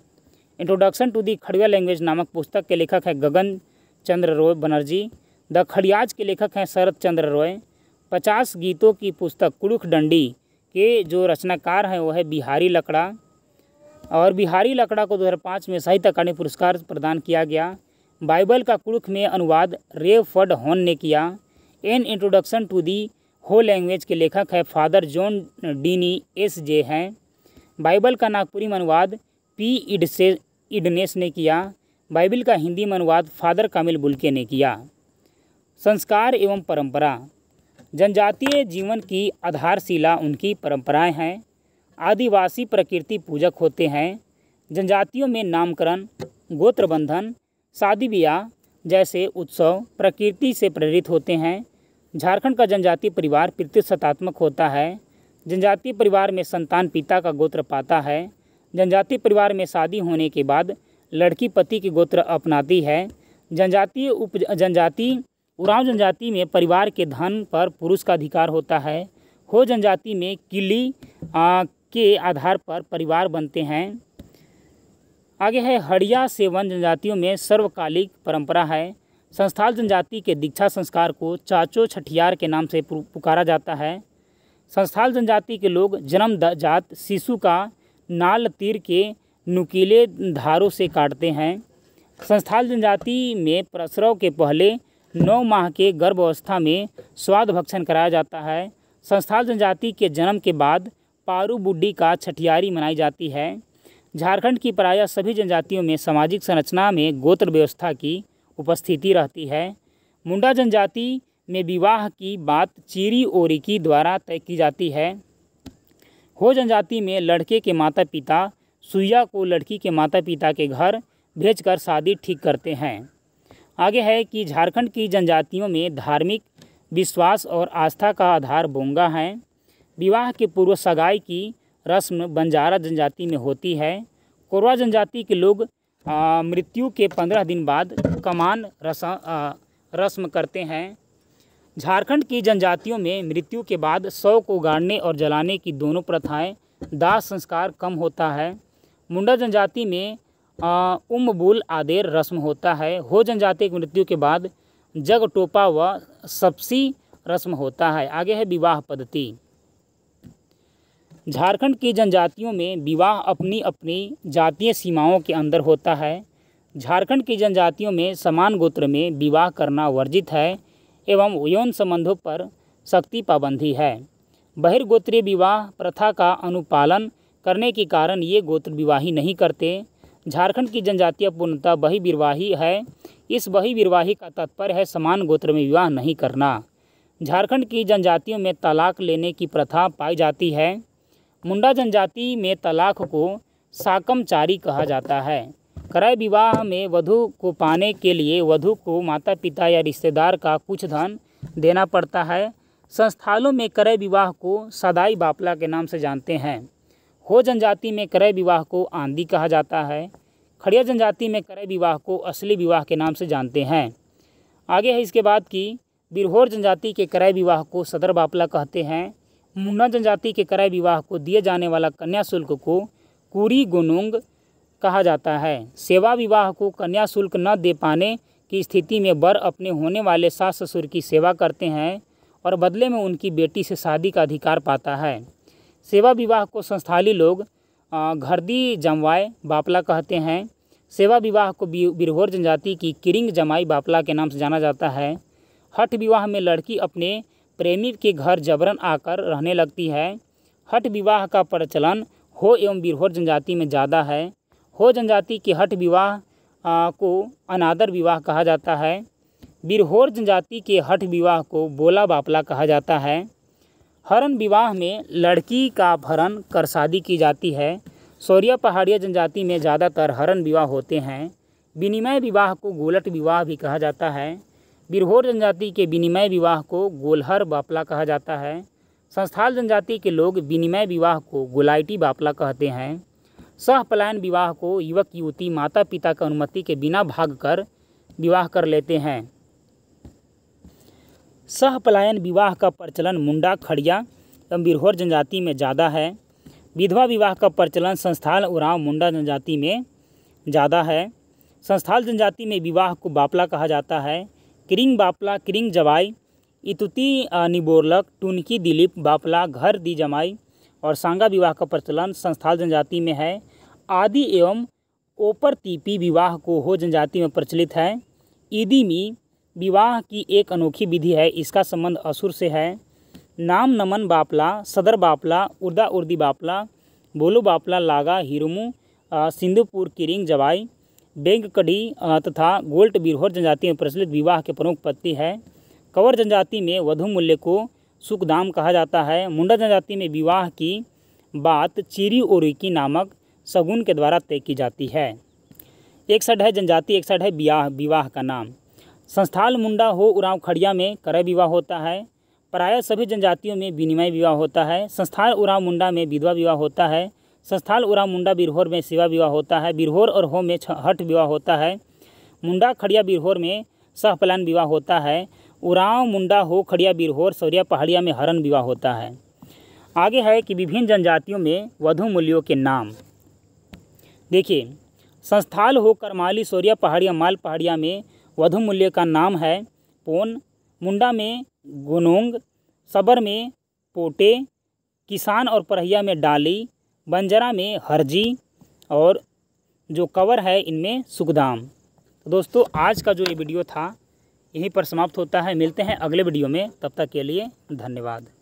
introduction to the Kharia language नामक पुस्तक के लेखक हैं गगन चंद्र रॉय बनर्जी द खड़ियाज के लेखक हैं शरद चंद्र रॉय पचास गीतों की पुस्तक कुड़ुख डंडी के जो रचनाकार हैं वो है बिहारी लकड़ा और बिहारी लकड़ा को 2005 में साहित्य अकादमी पुरस्कार प्रदान किया गया बाइबल का कुरुख में अनुवाद रेव फर्ड हॉन ने किया एन इंट्रोडक्शन टू दी हो लैंग्वेज के लेखक है father John Deeney S J हैं बाइबल का नागपुरी अनुवाद पी इड से इडनेस ने किया बाइबल का हिंदी अनुवाद फादर कामिल बुल्के ने किया संस्कार एवं परंपरा जनजातीय जीवन की आधारशिला उनकी परंपराएं हैं आदिवासी प्रकृति पूजक होते हैं जनजातियों में नामकरण गोत्रबंधन शादी ब्याह जैसे उत्सव प्रकृति से प्रेरित होते हैं झारखंड का जनजातीय परिवार प्रतिशतात्मक होता है जनजातीय परिवार में संतान पिता का गोत्र पाता है जनजातीय परिवार में शादी होने के बाद लड़की पति के गोत्र अपनाती है जनजातीय उप जनजाति उरांव जनजाति में परिवार के धन पर पुरुष का अधिकार होता है हो जनजाति में किली आ, के आधार पर परिवार बनते हैं आगे है हड़िया सेवन जनजातियों में सर्वकालिक परंपरा है संस्थाल जनजाति के दीक्षा संस्कार को चाचो छठियार के नाम से पुकारा जाता है संस्थाल जनजाति के लोग जन्म जात शिशु का नाल तीर के नुकीले धारों से काटते हैं संस्थाल जनजाति में प्रसव के पहले नौ माह के गर्भावस्था में स्वाद भक्षण कराया जाता है संस्थाल जनजाति के जन्म के बाद पारू बुड्ढी का छठियारी मनाई जाती है झारखंड की प्रायः सभी जनजातियों में सामाजिक संरचना में गोत्र व्यवस्था की उपस्थिति रहती है मुंडा जनजाति में विवाह की बात चीरी ओरिकी द्वारा तय की जाती है हो जनजाति में लड़के के माता पिता सुइया को लड़की के माता पिता के घर भेजकर शादी ठीक करते हैं आगे है कि झारखंड की जनजातियों में धार्मिक विश्वास और आस्था का आधार बोंगा है विवाह के पूर्व सगाई की रस्म बंजारा जनजाति में होती है कोरवा जनजाति के लोग आ, मृत्यु के पंद्रह दिन बाद कमान रस रस्म करते हैं झारखंड की जनजातियों में मृत्यु के बाद शव को गाड़ने और जलाने की दोनों प्रथाएं दाह संस्कार कम होता है मुंडा जनजाति में उमबुल आदेर रस्म होता है हो जनजाति की मृत्यु के बाद जग टोपा व सबसी रस्म होता है आगे है विवाह पद्धति झारखंड की जनजातियों में विवाह अपनी अपनी जातीय सीमाओं के अंदर होता है झारखंड की जनजातियों में समान गोत्र में विवाह करना वर्जित है एवं यौन संबंधों पर सख्ती पाबंदी है बहिर्गोत्रीय विवाह प्रथा का अनुपालन करने के कारण ये गोत्र विवाही नहीं करते झारखंड की जनजातीय पूर्णता बही विरवाही है इस बही विरवाही का तात्पर्य है समान गोत्र में विवाह नहीं करना झारखंड की जनजातियों में तलाक लेने की प्रथा पाई जाती है मुंडा जनजाति में तलाक को साकमचारी कहा जाता है क्रय विवाह में वधु को पाने के लिए वधु को माता पिता या रिश्तेदार का कुछ धन देना पड़ता है संस्थानों में क्रय विवाह को सदाई बापला के नाम से जानते हैं हो जनजाति में क्रय विवाह को आंधी कहा जाता है खड़िया जनजाति में क्रय विवाह को असली विवाह के नाम से जानते हैं आगे है इसके बाद कि बिरहोर जनजाति के क्रय विवाह को सदर बापला कहते हैं मुन्ना जनजाति के क्रय विवाह को दिए जाने वाला कन्या शुल्क को कुरी गुनुंग कहा जाता है सेवा विवाह को कन्या शुल्क न दे पाने की स्थिति में वर अपने होने वाले सास ससुर की सेवा करते हैं और बदले में उनकी बेटी से शादी का अधिकार पाता है सेवा विवाह को संस्थाली लोग घरदी जमवाए बापला कहते हैं सेवा विवाह को बिरहोर जनजाति की किरिंग जमाई बापला के नाम से जाना जाता है हठ विवाह में लड़की अपने प्रेमी के घर जबरन आकर रहने लगती है हठ विवाह का प्रचलन हो एवं बिरहोर जनजाति में ज़्यादा है हो जनजाति के हठ विवाह को अनादर विवाह कहा जाता है बिरहोर जनजाति के हठ विवाह को बोला बापला कहा जाता है हरण विवाह में लड़की का भरण कर शादी की जाती है सौरिया पहाड़िया जनजाति में ज़्यादातर हरण विवाह होते हैं विनिमय विवाह को गोलट विवाह भी कहा जाता है बिरहोर जनजाति के विनिमय विवाह को गोलहर बापला कहा जाता है संस्थाल जनजाति के लोग विनिमय विवाह को गोलाइटी बापला कहते हैं सह पलायन विवाह को युवक युवती माता पिता की अनुमति के बिना भाग कर विवाह कर लेते हैं सह पलायन विवाह का प्रचलन मुंडा खड़िया एवं बिरहोर जनजाति में ज़्यादा है विधवा विवाह का प्रचलन संस्थाल उराव मुंडा जनजाति में ज़्यादा है संस्थाल जनजाति में विवाह को बापला कहा जाता है किरिंग बापला किरिंग जवाई इतुति निबोरलक टुनकी दिलीप बापला घर दी जमाई और सांगा विवाह का प्रचलन संस्थाल जनजाति में है आदि एवं ओपर तीपी विवाह को हो जनजाति में प्रचलित है ईदी मी विवाह की एक अनोखी विधि है इसका संबंध असुर से है नाम नमन बापला सदर बापला उर्दा उर्दी बापला बोलो बापला लागा हिरुमू सिंधुपुर किरिंग जवाई बेंग कढ़ी तथा गोल्ट बिरहोर जनजाति में प्रचलित विवाह के प्रमुख पत्ति है कंवर जनजाति में वधु मूल्य को सुखदाम कहा जाता है मुंडा जनजाति में विवाह की बात चीरी ओरिकी नामक सगुन के द्वारा तय की जाती है एक साइड है जनजाति एक साइड है ब्याह विवाह का नाम संस्थाल मुंडा हो उराव खड़िया में करय विवाह होता है प्रायः सभी जनजातियों में विनिमय विवाह होता है संस्थाल उराव मुंडा में विधवा विवाह होता है संस्थाल उराव मुंडा बिरहोर में सेवा विवाह होता है बिरहोर और हो में हठ विवाह होता है मुंडा खड़िया बिरहोर में सहपलान विवाह होता है उराव मुंडा हो खड़िया बिरहोर सौरिया पहाड़िया में हरण विवाह होता है आगे है कि विभिन्न जनजातियों में वधु मूल्यों के नाम देखिए संस्थाल हो करमाली सौरिया पहाड़िया माल पहाड़िया में वधु मूल्य का नाम है पोन मुंडा में गुनोंग सबर में पोटे किसान और परहिया में डाली बंजरा में हरजी और जो कवर है इनमें सुखदाम तो दोस्तों आज का जो ये वीडियो था यहीं पर समाप्त होता है मिलते हैं अगले वीडियो में तब तक के लिए धन्यवाद